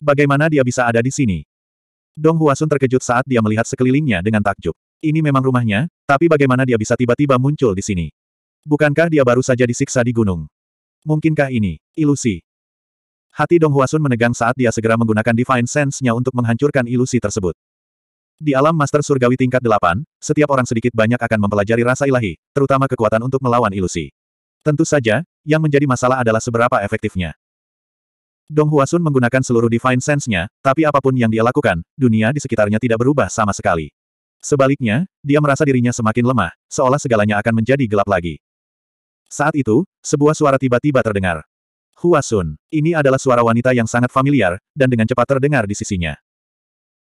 Bagaimana dia bisa ada di sini? Dong Huasun terkejut saat dia melihat sekelilingnya dengan takjub. Ini memang rumahnya, tapi bagaimana dia bisa tiba-tiba muncul di sini? Bukankah dia baru saja disiksa di gunung? Mungkinkah ini ilusi? Hati Dong Huasun menegang saat dia segera menggunakan Divine Sense-nya untuk menghancurkan ilusi tersebut. Di alam master surgawi tingkat 8, setiap orang sedikit banyak akan mempelajari rasa ilahi, terutama kekuatan untuk melawan ilusi. Tentu saja, yang menjadi masalah adalah seberapa efektifnya. Dong Huasun menggunakan seluruh divine sense-nya, tapi apapun yang dia lakukan, dunia di sekitarnya tidak berubah sama sekali. Sebaliknya, dia merasa dirinya semakin lemah, seolah segalanya akan menjadi gelap lagi. Saat itu, sebuah suara tiba-tiba terdengar. Huasun, ini adalah suara wanita yang sangat familiar, dan dengan cepat terdengar di sisinya.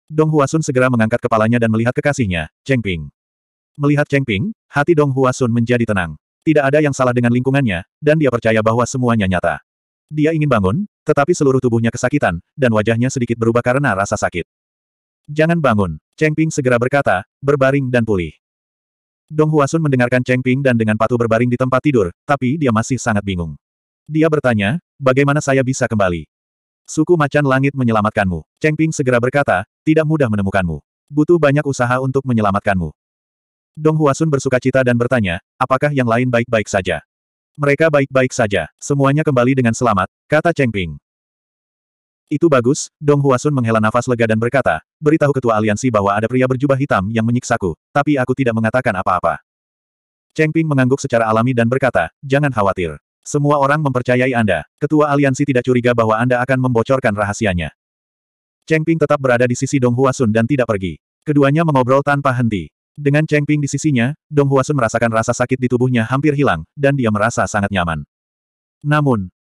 Dong Huasun segera mengangkat kepalanya dan melihat kekasihnya, Cheng Ping. Melihat Cheng Ping, hati Dong Huasun menjadi tenang. Tidak ada yang salah dengan lingkungannya, dan dia percaya bahwa semuanya nyata. Dia ingin bangun, tetapi seluruh tubuhnya kesakitan, dan wajahnya sedikit berubah karena rasa sakit. Jangan bangun, Cheng Ping segera berkata, berbaring dan pulih. Dong Huasun mendengarkan Cheng Ping dan dengan patuh berbaring di tempat tidur, tapi dia masih sangat bingung. Dia bertanya, bagaimana saya bisa kembali? Suku macan langit menyelamatkanmu. Cheng Ping segera berkata, tidak mudah menemukanmu. Butuh banyak usaha untuk menyelamatkanmu. Dong Huasun bersuka cita dan bertanya, apakah yang lain baik-baik saja? Mereka baik-baik saja, semuanya kembali dengan selamat, kata Cheng Ping. Itu bagus, Dong Huasun menghela nafas lega dan berkata, beritahu ketua aliansi bahwa ada pria berjubah hitam yang menyiksaku, tapi aku tidak mengatakan apa-apa. Cheng Ping mengangguk secara alami dan berkata, jangan khawatir. Semua orang mempercayai Anda, ketua aliansi tidak curiga bahwa Anda akan membocorkan rahasianya. Cheng Ping tetap berada di sisi Dong Huasun dan tidak pergi. Keduanya mengobrol tanpa henti. Dengan Cheng Ping di sisinya, Dong Huasun merasakan rasa sakit di tubuhnya hampir hilang, dan dia merasa sangat nyaman. Namun,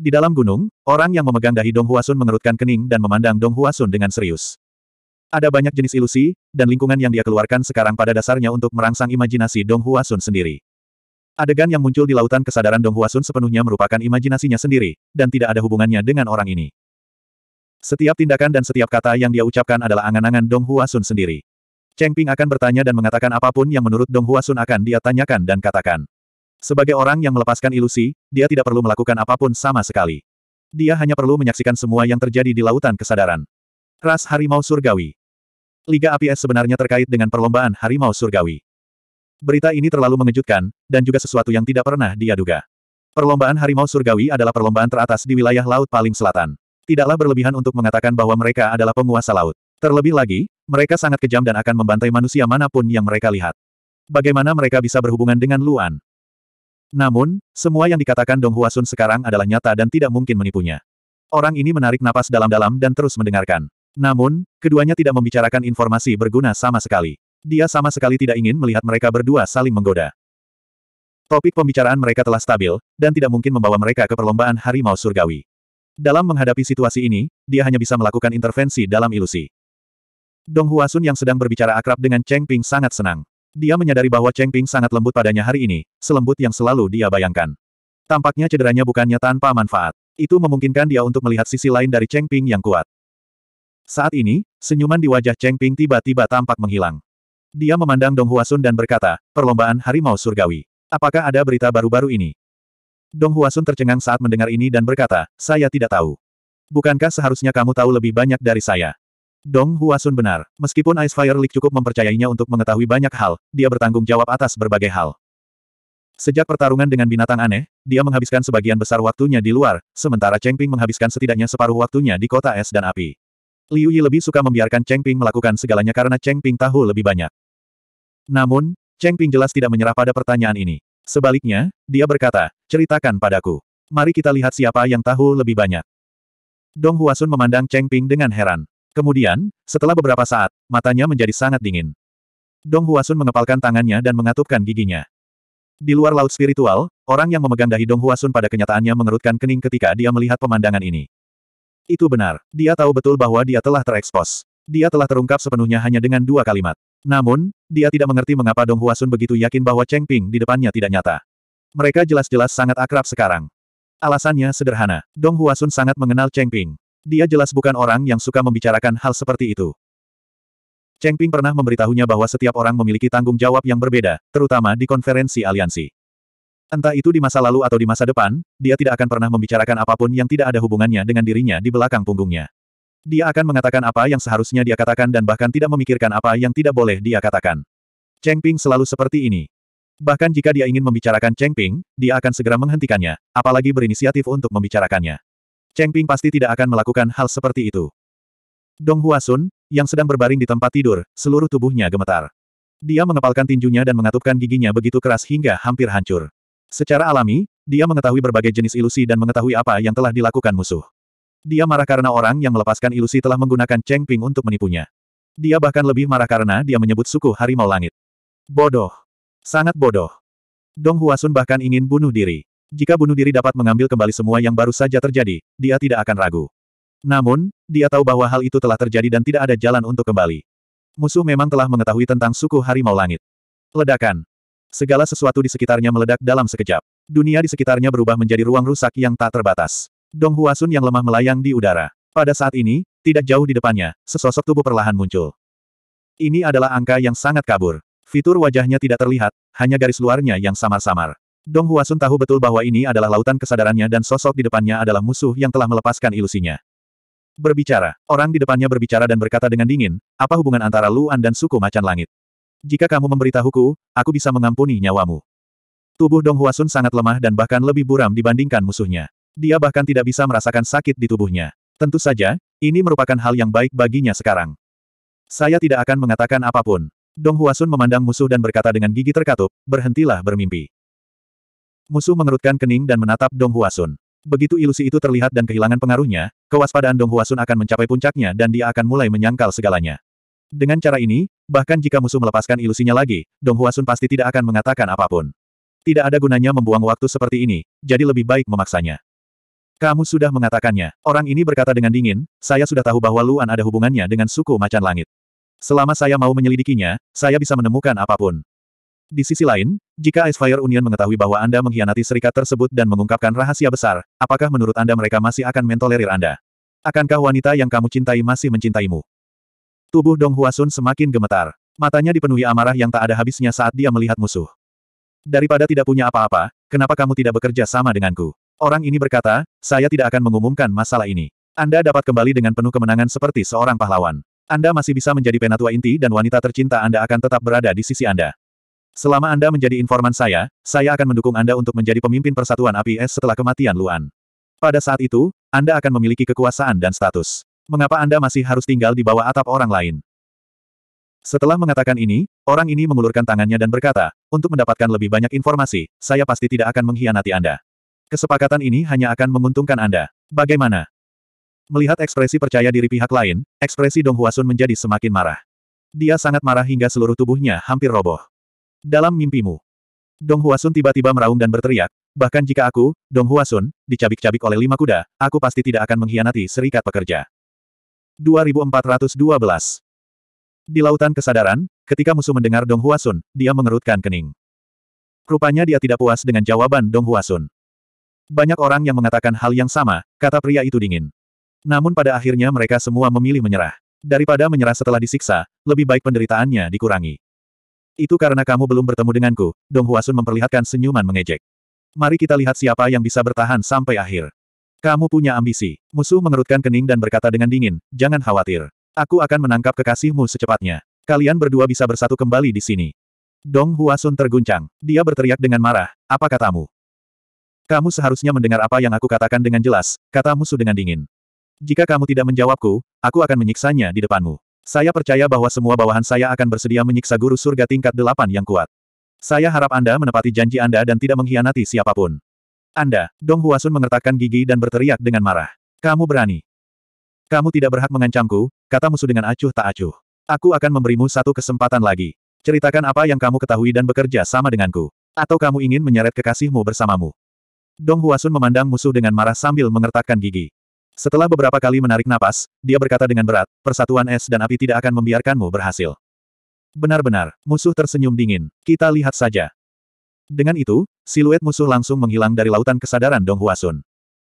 di dalam gunung, orang yang memegang dahi Dong Huasun mengerutkan kening dan memandang Dong Huasun dengan serius. Ada banyak jenis ilusi, dan lingkungan yang dia keluarkan sekarang pada dasarnya untuk merangsang imajinasi Dong Huasun sendiri. Adegan yang muncul di lautan kesadaran Dong Huasun sepenuhnya merupakan imajinasinya sendiri, dan tidak ada hubungannya dengan orang ini. Setiap tindakan dan setiap kata yang dia ucapkan adalah angan-angan Dong Huasun sendiri. Cheng Ping akan bertanya dan mengatakan apapun yang menurut Dong Huasun akan dia tanyakan dan katakan. Sebagai orang yang melepaskan ilusi, dia tidak perlu melakukan apapun sama sekali. Dia hanya perlu menyaksikan semua yang terjadi di lautan kesadaran. Ras Harimau Surgawi Liga Api Es sebenarnya terkait dengan perlombaan Harimau Surgawi. Berita ini terlalu mengejutkan, dan juga sesuatu yang tidak pernah dia duga. Perlombaan Harimau Surgawi adalah perlombaan teratas di wilayah laut paling selatan. Tidaklah berlebihan untuk mengatakan bahwa mereka adalah penguasa laut. Terlebih lagi, mereka sangat kejam dan akan membantai manusia manapun yang mereka lihat. Bagaimana mereka bisa berhubungan dengan Luan? Namun, semua yang dikatakan Dong Huasun sekarang adalah nyata dan tidak mungkin menipunya. Orang ini menarik napas dalam-dalam dan terus mendengarkan. Namun, keduanya tidak membicarakan informasi berguna sama sekali. Dia sama sekali tidak ingin melihat mereka berdua saling menggoda. Topik pembicaraan mereka telah stabil, dan tidak mungkin membawa mereka ke perlombaan harimau surgawi. Dalam menghadapi situasi ini, dia hanya bisa melakukan intervensi dalam ilusi. Dong Huasun yang sedang berbicara akrab dengan Cheng Ping sangat senang. Dia menyadari bahwa Cheng Ping sangat lembut padanya hari ini, selembut yang selalu dia bayangkan. Tampaknya cederanya bukannya tanpa manfaat. Itu memungkinkan dia untuk melihat sisi lain dari Cheng Ping yang kuat. Saat ini, senyuman di wajah Cheng Ping tiba-tiba tampak menghilang. Dia memandang Dong Huasun dan berkata, perlombaan harimau surgawi. Apakah ada berita baru-baru ini? Dong Huasun tercengang saat mendengar ini dan berkata, saya tidak tahu. Bukankah seharusnya kamu tahu lebih banyak dari saya? Dong Huasun benar. Meskipun Ice Fire League cukup mempercayainya untuk mengetahui banyak hal, dia bertanggung jawab atas berbagai hal. Sejak pertarungan dengan binatang aneh, dia menghabiskan sebagian besar waktunya di luar, sementara Cheng Ping menghabiskan setidaknya separuh waktunya di kota es dan api. Liu Yi lebih suka membiarkan Cheng Ping melakukan segalanya karena Cheng Ping tahu lebih banyak. Namun, Cheng Ping jelas tidak menyerah pada pertanyaan ini. Sebaliknya, dia berkata, Ceritakan padaku. Mari kita lihat siapa yang tahu lebih banyak. Dong Huasun memandang Cheng Ping dengan heran. Kemudian, setelah beberapa saat, matanya menjadi sangat dingin. Dong Huasun mengepalkan tangannya dan mengatupkan giginya. Di luar laut spiritual, orang yang memegang dahi Dong Huasun pada kenyataannya mengerutkan kening ketika dia melihat pemandangan ini. Itu benar, dia tahu betul bahwa dia telah terekspos. Dia telah terungkap sepenuhnya hanya dengan dua kalimat. Namun, dia tidak mengerti mengapa Dong Huasun begitu yakin bahwa Cheng Ping di depannya tidak nyata. Mereka jelas-jelas sangat akrab sekarang. Alasannya sederhana. Dong Huasun sangat mengenal Cheng Ping. Dia jelas bukan orang yang suka membicarakan hal seperti itu. Cheng Ping pernah memberitahunya bahwa setiap orang memiliki tanggung jawab yang berbeda, terutama di konferensi aliansi. Entah itu di masa lalu atau di masa depan, dia tidak akan pernah membicarakan apapun yang tidak ada hubungannya dengan dirinya di belakang punggungnya. Dia akan mengatakan apa yang seharusnya dia katakan dan bahkan tidak memikirkan apa yang tidak boleh dia katakan. Cheng Ping selalu seperti ini. Bahkan jika dia ingin membicarakan Cheng Ping, dia akan segera menghentikannya, apalagi berinisiatif untuk membicarakannya. Cheng Ping pasti tidak akan melakukan hal seperti itu. Dong Huasun, yang sedang berbaring di tempat tidur, seluruh tubuhnya gemetar. Dia mengepalkan tinjunya dan mengatupkan giginya begitu keras hingga hampir hancur. Secara alami, dia mengetahui berbagai jenis ilusi dan mengetahui apa yang telah dilakukan musuh. Dia marah karena orang yang melepaskan ilusi telah menggunakan Cheng Ping untuk menipunya. Dia bahkan lebih marah karena dia menyebut suku harimau langit. Bodoh. Sangat bodoh. Dong Huasun bahkan ingin bunuh diri. Jika bunuh diri dapat mengambil kembali semua yang baru saja terjadi, dia tidak akan ragu. Namun, dia tahu bahwa hal itu telah terjadi dan tidak ada jalan untuk kembali. Musuh memang telah mengetahui tentang suku harimau langit. Ledakan. Segala sesuatu di sekitarnya meledak dalam sekejap. Dunia di sekitarnya berubah menjadi ruang rusak yang tak terbatas. Dong Huasun yang lemah melayang di udara. Pada saat ini, tidak jauh di depannya, sesosok tubuh perlahan muncul. Ini adalah angka yang sangat kabur. Fitur wajahnya tidak terlihat, hanya garis luarnya yang samar-samar. Dong Huasun tahu betul bahwa ini adalah lautan kesadarannya dan sosok di depannya adalah musuh yang telah melepaskan ilusinya. Berbicara, orang di depannya berbicara dan berkata dengan dingin, apa hubungan antara Luan dan suku macan langit? Jika kamu memberitahuku, aku bisa mengampuni nyawamu. Tubuh Dong Huasun sangat lemah dan bahkan lebih buram dibandingkan musuhnya. Dia bahkan tidak bisa merasakan sakit di tubuhnya. Tentu saja, ini merupakan hal yang baik baginya sekarang. Saya tidak akan mengatakan apapun. Dong Huasun memandang musuh dan berkata dengan gigi terkatup, berhentilah bermimpi. Musuh mengerutkan kening dan menatap Dong Huasun. Begitu ilusi itu terlihat dan kehilangan pengaruhnya, kewaspadaan Dong Huasun akan mencapai puncaknya dan dia akan mulai menyangkal segalanya. Dengan cara ini, bahkan jika musuh melepaskan ilusinya lagi, Dong Huasun pasti tidak akan mengatakan apapun. Tidak ada gunanya membuang waktu seperti ini, jadi lebih baik memaksanya. Kamu sudah mengatakannya. Orang ini berkata dengan dingin, saya sudah tahu bahwa Luan ada hubungannya dengan suku macan langit. Selama saya mau menyelidikinya, saya bisa menemukan apapun. Di sisi lain, jika Ice Fire Union mengetahui bahwa Anda mengkhianati serikat tersebut dan mengungkapkan rahasia besar, apakah menurut Anda mereka masih akan mentolerir Anda? Akankah wanita yang kamu cintai masih mencintaimu? Tubuh Dong Huasun semakin gemetar. Matanya dipenuhi amarah yang tak ada habisnya saat dia melihat musuh. Daripada tidak punya apa-apa, kenapa kamu tidak bekerja sama denganku? Orang ini berkata, saya tidak akan mengumumkan masalah ini. Anda dapat kembali dengan penuh kemenangan seperti seorang pahlawan. Anda masih bisa menjadi penatua inti dan wanita tercinta Anda akan tetap berada di sisi Anda. Selama Anda menjadi informan saya, saya akan mendukung Anda untuk menjadi pemimpin persatuan api es setelah kematian Luan. Pada saat itu, Anda akan memiliki kekuasaan dan status. Mengapa Anda masih harus tinggal di bawah atap orang lain? Setelah mengatakan ini, orang ini mengulurkan tangannya dan berkata, untuk mendapatkan lebih banyak informasi, saya pasti tidak akan mengkhianati Anda. Kesepakatan ini hanya akan menguntungkan Anda. Bagaimana? Melihat ekspresi percaya diri pihak lain, ekspresi Dong Huasun menjadi semakin marah. Dia sangat marah hingga seluruh tubuhnya hampir roboh. Dalam mimpimu. Dong Huasun tiba-tiba meraung dan berteriak, bahkan jika aku, Dong Huasun, dicabik-cabik oleh lima kuda, aku pasti tidak akan mengkhianati serikat pekerja. 2412 Di lautan kesadaran, ketika musuh mendengar Dong Huasun, dia mengerutkan kening. Rupanya dia tidak puas dengan jawaban Dong Huasun. Banyak orang yang mengatakan hal yang sama, kata pria itu dingin. Namun pada akhirnya mereka semua memilih menyerah. Daripada menyerah setelah disiksa, lebih baik penderitaannya dikurangi. Itu karena kamu belum bertemu denganku, Dong Huasun memperlihatkan senyuman mengejek. Mari kita lihat siapa yang bisa bertahan sampai akhir. Kamu punya ambisi. Musuh mengerutkan kening dan berkata dengan dingin, jangan khawatir. Aku akan menangkap kekasihmu secepatnya. Kalian berdua bisa bersatu kembali di sini. Dong Huasun terguncang. Dia berteriak dengan marah, apa katamu? Kamu seharusnya mendengar apa yang aku katakan dengan jelas, kata musuh dengan dingin. Jika kamu tidak menjawabku, aku akan menyiksanya di depanmu. Saya percaya bahwa semua bawahan saya akan bersedia menyiksa guru surga tingkat delapan yang kuat. Saya harap Anda menepati janji Anda dan tidak mengkhianati siapapun. Anda, Dong Huasun mengertakkan gigi dan berteriak dengan marah. Kamu berani. Kamu tidak berhak mengancamku, kata musuh dengan acuh tak acuh. Aku akan memberimu satu kesempatan lagi. Ceritakan apa yang kamu ketahui dan bekerja sama denganku. Atau kamu ingin menyeret kekasihmu bersamamu. Dong Huasun memandang musuh dengan marah sambil mengertakkan gigi. Setelah beberapa kali menarik napas, dia berkata dengan berat, persatuan es dan api tidak akan membiarkanmu berhasil. Benar-benar, musuh tersenyum dingin. Kita lihat saja. Dengan itu, siluet musuh langsung menghilang dari lautan kesadaran Dong Huasun.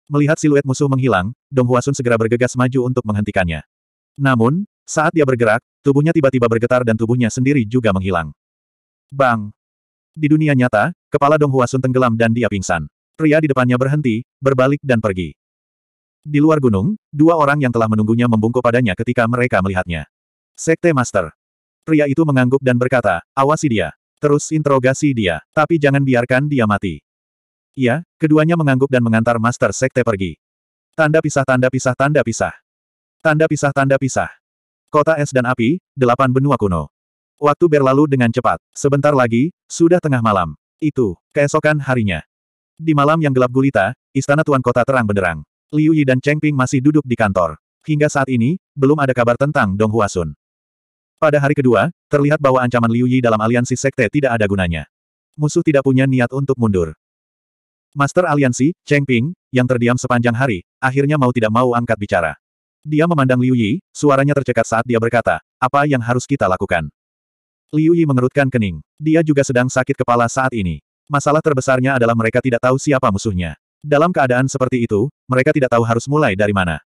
Melihat siluet musuh menghilang, Dong Huasun segera bergegas maju untuk menghentikannya. Namun, saat dia bergerak, tubuhnya tiba-tiba bergetar dan tubuhnya sendiri juga menghilang. Bang! Di dunia nyata, kepala Dong Huasun tenggelam dan dia pingsan. Pria di depannya berhenti, berbalik dan pergi. Di luar gunung, dua orang yang telah menunggunya membungkuk padanya ketika mereka melihatnya. Sekte Master. Pria itu mengangguk dan berkata, awasi dia. Terus interogasi dia, tapi jangan biarkan dia mati. Iya, keduanya mengangguk dan mengantar Master Sekte pergi. Tanda pisah tanda pisah tanda pisah. Tanda pisah tanda pisah. Kota es dan api, delapan benua kuno. Waktu berlalu dengan cepat. Sebentar lagi, sudah tengah malam. Itu, keesokan harinya. Di malam yang gelap gulita, istana tuan kota terang benderang. Liu Yi dan Cheng Ping masih duduk di kantor. Hingga saat ini, belum ada kabar tentang Dong Huasun. Pada hari kedua, terlihat bahwa ancaman Liu Yi dalam aliansi sekte tidak ada gunanya. Musuh tidak punya niat untuk mundur. Master aliansi, Cheng Ping, yang terdiam sepanjang hari, akhirnya mau tidak mau angkat bicara. Dia memandang Liu Yi, suaranya tercekat saat dia berkata, apa yang harus kita lakukan? Liu Yi mengerutkan kening. Dia juga sedang sakit kepala saat ini. Masalah terbesarnya adalah mereka tidak tahu siapa musuhnya. Dalam keadaan seperti itu, mereka tidak tahu harus mulai dari mana.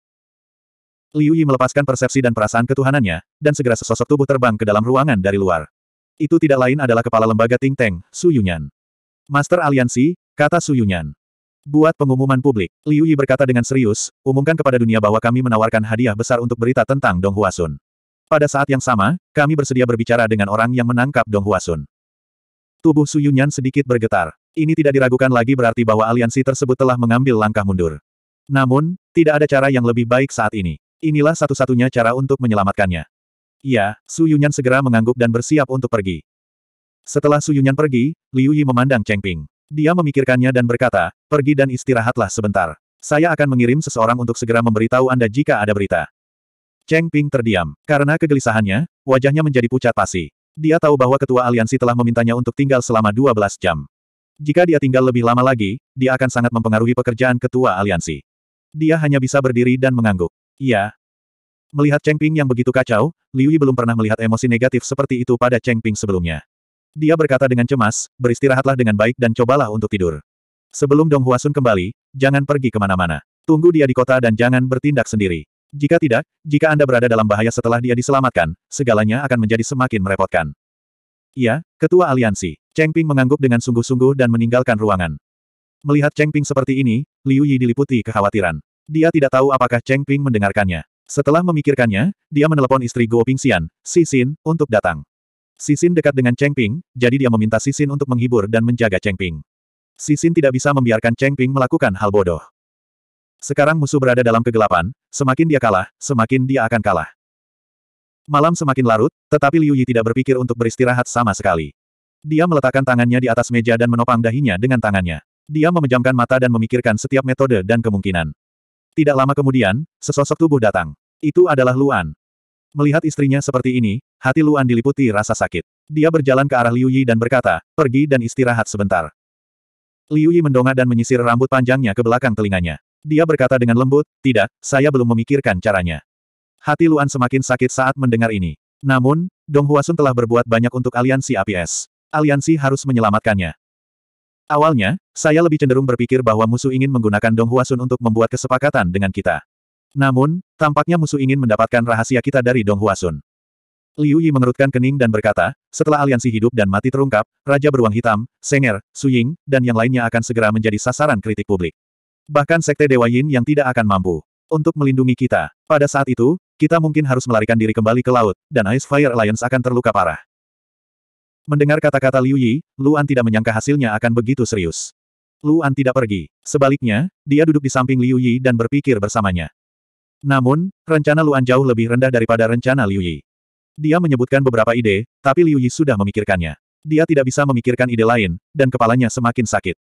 Liu Yi melepaskan persepsi dan perasaan ketuhanannya, dan segera sesosok tubuh terbang ke dalam ruangan dari luar. Itu tidak lain adalah kepala lembaga Ting Teng, Su Yunyan. Master Aliansi, kata Su Yunyan. Buat pengumuman publik, Liu Yi berkata dengan serius, umumkan kepada dunia bahwa kami menawarkan hadiah besar untuk berita tentang Dong Huasun. Pada saat yang sama, kami bersedia berbicara dengan orang yang menangkap Dong Huasun. Tubuh Su Yunyan sedikit bergetar. Ini tidak diragukan lagi berarti bahwa aliansi tersebut telah mengambil langkah mundur. Namun, tidak ada cara yang lebih baik saat ini. Inilah satu-satunya cara untuk menyelamatkannya. Ya, Su Yunyan segera mengangguk dan bersiap untuk pergi. Setelah Su Yunyan pergi, Liu Yi memandang Cheng Ping. Dia memikirkannya dan berkata, pergi dan istirahatlah sebentar. Saya akan mengirim seseorang untuk segera memberitahu Anda jika ada berita. Cheng Ping terdiam. Karena kegelisahannya, wajahnya menjadi pucat pasi. Dia tahu bahwa ketua aliansi telah memintanya untuk tinggal selama 12 jam. Jika dia tinggal lebih lama lagi, dia akan sangat mempengaruhi pekerjaan ketua aliansi. Dia hanya bisa berdiri dan mengangguk. Iya. Melihat Cheng Ping yang begitu kacau, Liu Yi belum pernah melihat emosi negatif seperti itu pada Cheng Ping sebelumnya. Dia berkata dengan cemas, beristirahatlah dengan baik dan cobalah untuk tidur. Sebelum Dong Huasun kembali, jangan pergi kemana-mana. Tunggu dia di kota dan jangan bertindak sendiri. Jika tidak, jika Anda berada dalam bahaya setelah dia diselamatkan, segalanya akan menjadi semakin merepotkan. Iya, Ketua Aliansi. Cheng Ping mengangguk dengan sungguh-sungguh dan meninggalkan ruangan. Melihat Cheng Ping seperti ini, Liu Yi diliputi kekhawatiran. Dia tidak tahu apakah Cheng Ping mendengarkannya. Setelah memikirkannya, dia menelepon istri Guo Pingxian, Si Xin, untuk datang. Si Xin dekat dengan Cheng Ping, jadi dia meminta Si Xin untuk menghibur dan menjaga Cheng Ping. Si Xin tidak bisa membiarkan Cheng Ping melakukan hal bodoh. Sekarang musuh berada dalam kegelapan, semakin dia kalah, semakin dia akan kalah. Malam semakin larut, tetapi Liu Yi tidak berpikir untuk beristirahat sama sekali. Dia meletakkan tangannya di atas meja dan menopang dahinya dengan tangannya. Dia memejamkan mata dan memikirkan setiap metode dan kemungkinan. Tidak lama kemudian, sesosok tubuh datang. Itu adalah Luan. Melihat istrinya seperti ini, hati Luan diliputi rasa sakit. Dia berjalan ke arah Liu Yi dan berkata, pergi dan istirahat sebentar. Liu Yi mendongak dan menyisir rambut panjangnya ke belakang telinganya. Dia berkata dengan lembut, tidak, saya belum memikirkan caranya. Hati Luan semakin sakit saat mendengar ini. Namun, Dong Huasun telah berbuat banyak untuk aliansi APS. Aliansi harus menyelamatkannya. Awalnya, saya lebih cenderung berpikir bahwa musuh ingin menggunakan Dong Huasun untuk membuat kesepakatan dengan kita. Namun, tampaknya musuh ingin mendapatkan rahasia kita dari Dong Huasun. Liu Yi mengerutkan kening dan berkata, setelah aliansi hidup dan mati terungkap, Raja Beruang Hitam, Senger, Suying, dan yang lainnya akan segera menjadi sasaran kritik publik. Bahkan Sekte Dewa Yin yang tidak akan mampu untuk melindungi kita. Pada saat itu, kita mungkin harus melarikan diri kembali ke laut, dan Ice Fire Alliance akan terluka parah. Mendengar kata-kata Liu Yi, Luan tidak menyangka hasilnya akan begitu serius. Luan tidak pergi. Sebaliknya, dia duduk di samping Liu Yi dan berpikir bersamanya. Namun, rencana Luan jauh lebih rendah daripada rencana Liu Yi. Dia menyebutkan beberapa ide, tapi Liu Yi sudah memikirkannya. Dia tidak bisa memikirkan ide lain, dan kepalanya semakin sakit.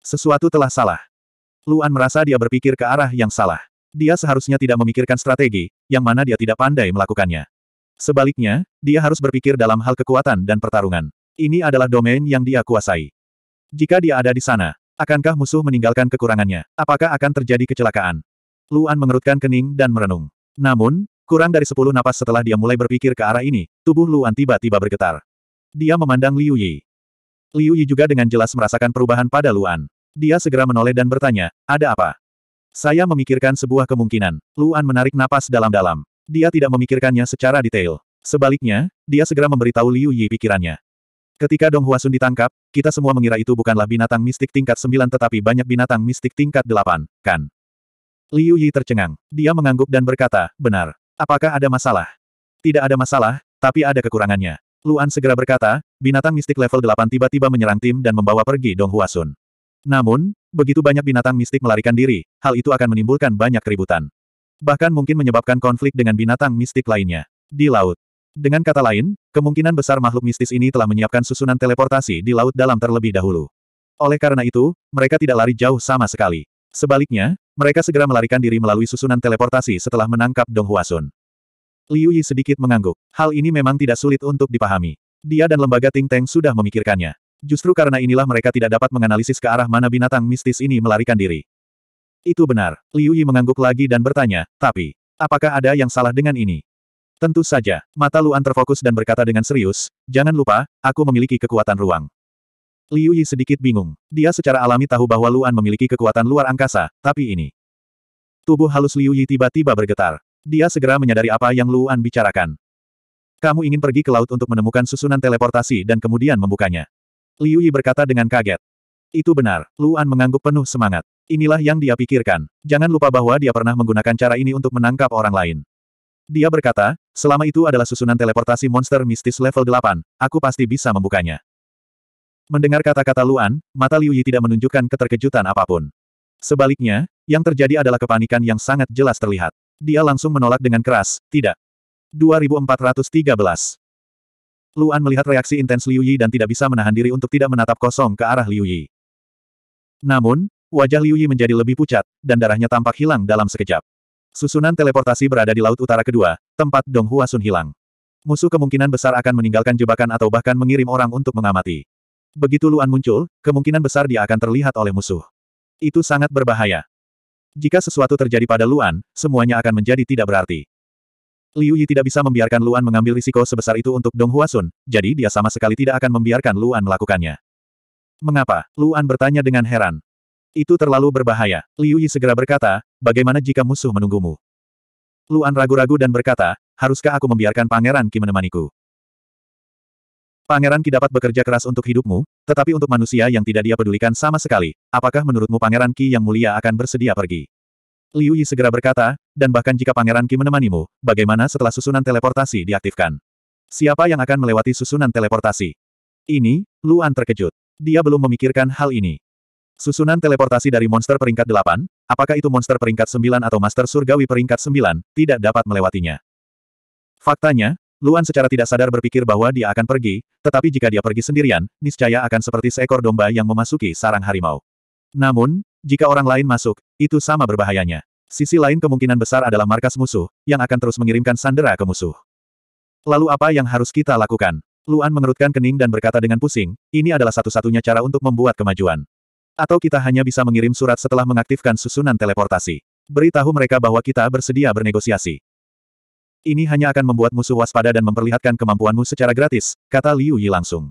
Sesuatu telah salah. Luan merasa dia berpikir ke arah yang salah. Dia seharusnya tidak memikirkan strategi, yang mana dia tidak pandai melakukannya. Sebaliknya, dia harus berpikir dalam hal kekuatan dan pertarungan. Ini adalah domain yang dia kuasai. Jika dia ada di sana, akankah musuh meninggalkan kekurangannya? Apakah akan terjadi kecelakaan? Luan mengerutkan kening dan merenung. Namun, kurang dari sepuluh napas setelah dia mulai berpikir ke arah ini, tubuh Luan tiba-tiba bergetar. Dia memandang Liu Yi. Liu Yi juga dengan jelas merasakan perubahan pada Luan. Dia segera menoleh dan bertanya, ada apa? Saya memikirkan sebuah kemungkinan. Luan menarik napas dalam-dalam. Dia tidak memikirkannya secara detail. Sebaliknya, dia segera memberitahu Liu Yi pikirannya. Ketika Dong Huasun ditangkap, kita semua mengira itu bukanlah binatang mistik tingkat 9 tetapi banyak binatang mistik tingkat 8, kan? Liu Yi tercengang. Dia mengangguk dan berkata, benar. Apakah ada masalah? Tidak ada masalah, tapi ada kekurangannya. Luan segera berkata, binatang mistik level 8 tiba-tiba menyerang tim dan membawa pergi Dong Huasun. Namun, Begitu banyak binatang mistik melarikan diri, hal itu akan menimbulkan banyak keributan. Bahkan mungkin menyebabkan konflik dengan binatang mistik lainnya. Di laut. Dengan kata lain, kemungkinan besar makhluk mistis ini telah menyiapkan susunan teleportasi di laut dalam terlebih dahulu. Oleh karena itu, mereka tidak lari jauh sama sekali. Sebaliknya, mereka segera melarikan diri melalui susunan teleportasi setelah menangkap Dong Huasun. Liu Yi sedikit mengangguk. Hal ini memang tidak sulit untuk dipahami. Dia dan lembaga Ting Teng sudah memikirkannya. Justru karena inilah mereka tidak dapat menganalisis ke arah mana binatang mistis ini melarikan diri. Itu benar. Liu Yi mengangguk lagi dan bertanya, tapi, apakah ada yang salah dengan ini? Tentu saja, mata Luan terfokus dan berkata dengan serius, jangan lupa, aku memiliki kekuatan ruang. Liu Yi sedikit bingung. Dia secara alami tahu bahwa Luan memiliki kekuatan luar angkasa, tapi ini. Tubuh halus Liu Yi tiba-tiba bergetar. Dia segera menyadari apa yang Luan bicarakan. Kamu ingin pergi ke laut untuk menemukan susunan teleportasi dan kemudian membukanya. Liu Yi berkata dengan kaget. Itu benar, Luan mengangguk penuh semangat. Inilah yang dia pikirkan. Jangan lupa bahwa dia pernah menggunakan cara ini untuk menangkap orang lain. Dia berkata, selama itu adalah susunan teleportasi monster mistis level 8, aku pasti bisa membukanya. Mendengar kata-kata Luan, mata Liu Yi tidak menunjukkan keterkejutan apapun. Sebaliknya, yang terjadi adalah kepanikan yang sangat jelas terlihat. Dia langsung menolak dengan keras, tidak. 2413 Luan melihat reaksi intens Liu Yi dan tidak bisa menahan diri untuk tidak menatap kosong ke arah Liu Yi. Namun, wajah Liu Yi menjadi lebih pucat, dan darahnya tampak hilang dalam sekejap. Susunan teleportasi berada di Laut Utara Kedua, tempat Dong Hua Sun hilang. Musuh kemungkinan besar akan meninggalkan jebakan atau bahkan mengirim orang untuk mengamati. Begitu Luan muncul, kemungkinan besar dia akan terlihat oleh musuh. Itu sangat berbahaya. Jika sesuatu terjadi pada Luan, semuanya akan menjadi tidak berarti. Liu Yi tidak bisa membiarkan Luan mengambil risiko sebesar itu untuk Dong Huasun, jadi dia sama sekali tidak akan membiarkan Luan melakukannya. Mengapa? Luan bertanya dengan heran. Itu terlalu berbahaya. Liu Yi segera berkata, bagaimana jika musuh menunggumu? Luan ragu-ragu dan berkata, haruskah aku membiarkan Pangeran Qi menemaniku? Pangeran Ki dapat bekerja keras untuk hidupmu, tetapi untuk manusia yang tidak dia pedulikan sama sekali, apakah menurutmu Pangeran Ki yang mulia akan bersedia pergi? Liu Yi segera berkata, dan bahkan jika Pangeran Qi menemanimu, bagaimana setelah susunan teleportasi diaktifkan? Siapa yang akan melewati susunan teleportasi? Ini, Luan terkejut. Dia belum memikirkan hal ini. Susunan teleportasi dari monster peringkat 8, apakah itu monster peringkat 9 atau master surgawi peringkat 9, tidak dapat melewatinya. Faktanya, Luan secara tidak sadar berpikir bahwa dia akan pergi, tetapi jika dia pergi sendirian, niscaya akan seperti seekor domba yang memasuki sarang harimau. Namun, jika orang lain masuk, itu sama berbahayanya. Sisi lain kemungkinan besar adalah markas musuh, yang akan terus mengirimkan sandera ke musuh. Lalu apa yang harus kita lakukan? Luan mengerutkan kening dan berkata dengan pusing, ini adalah satu-satunya cara untuk membuat kemajuan. Atau kita hanya bisa mengirim surat setelah mengaktifkan susunan teleportasi. Beritahu mereka bahwa kita bersedia bernegosiasi. Ini hanya akan membuat musuh waspada dan memperlihatkan kemampuanmu secara gratis, kata Liu Yi langsung.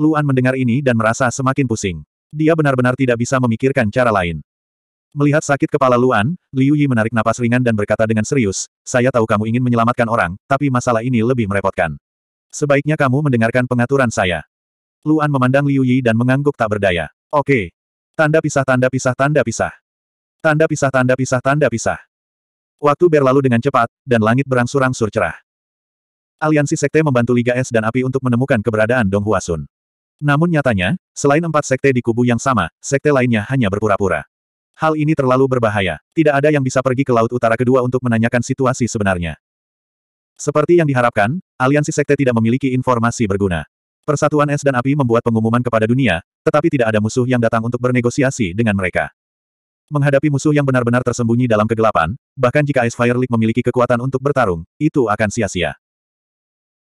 Luan mendengar ini dan merasa semakin pusing. Dia benar-benar tidak bisa memikirkan cara lain. Melihat sakit kepala Luan, Liu Yi menarik napas ringan dan berkata dengan serius, saya tahu kamu ingin menyelamatkan orang, tapi masalah ini lebih merepotkan. Sebaiknya kamu mendengarkan pengaturan saya. Luan memandang Liu Yi dan mengangguk tak berdaya. Oke. Tanda pisah tanda pisah tanda pisah. Tanda pisah tanda pisah tanda pisah. Waktu berlalu dengan cepat, dan langit berangsur-angsur cerah. Aliansi Sekte membantu Liga Es dan Api untuk menemukan keberadaan Dong Huasun. Namun nyatanya, selain empat sekte di kubu yang sama, sekte lainnya hanya berpura-pura. Hal ini terlalu berbahaya. Tidak ada yang bisa pergi ke Laut Utara Kedua untuk menanyakan situasi sebenarnya. Seperti yang diharapkan, aliansi sekte tidak memiliki informasi berguna. Persatuan Es dan Api membuat pengumuman kepada dunia, tetapi tidak ada musuh yang datang untuk bernegosiasi dengan mereka. Menghadapi musuh yang benar-benar tersembunyi dalam kegelapan, bahkan jika Ice Fire League memiliki kekuatan untuk bertarung, itu akan sia-sia.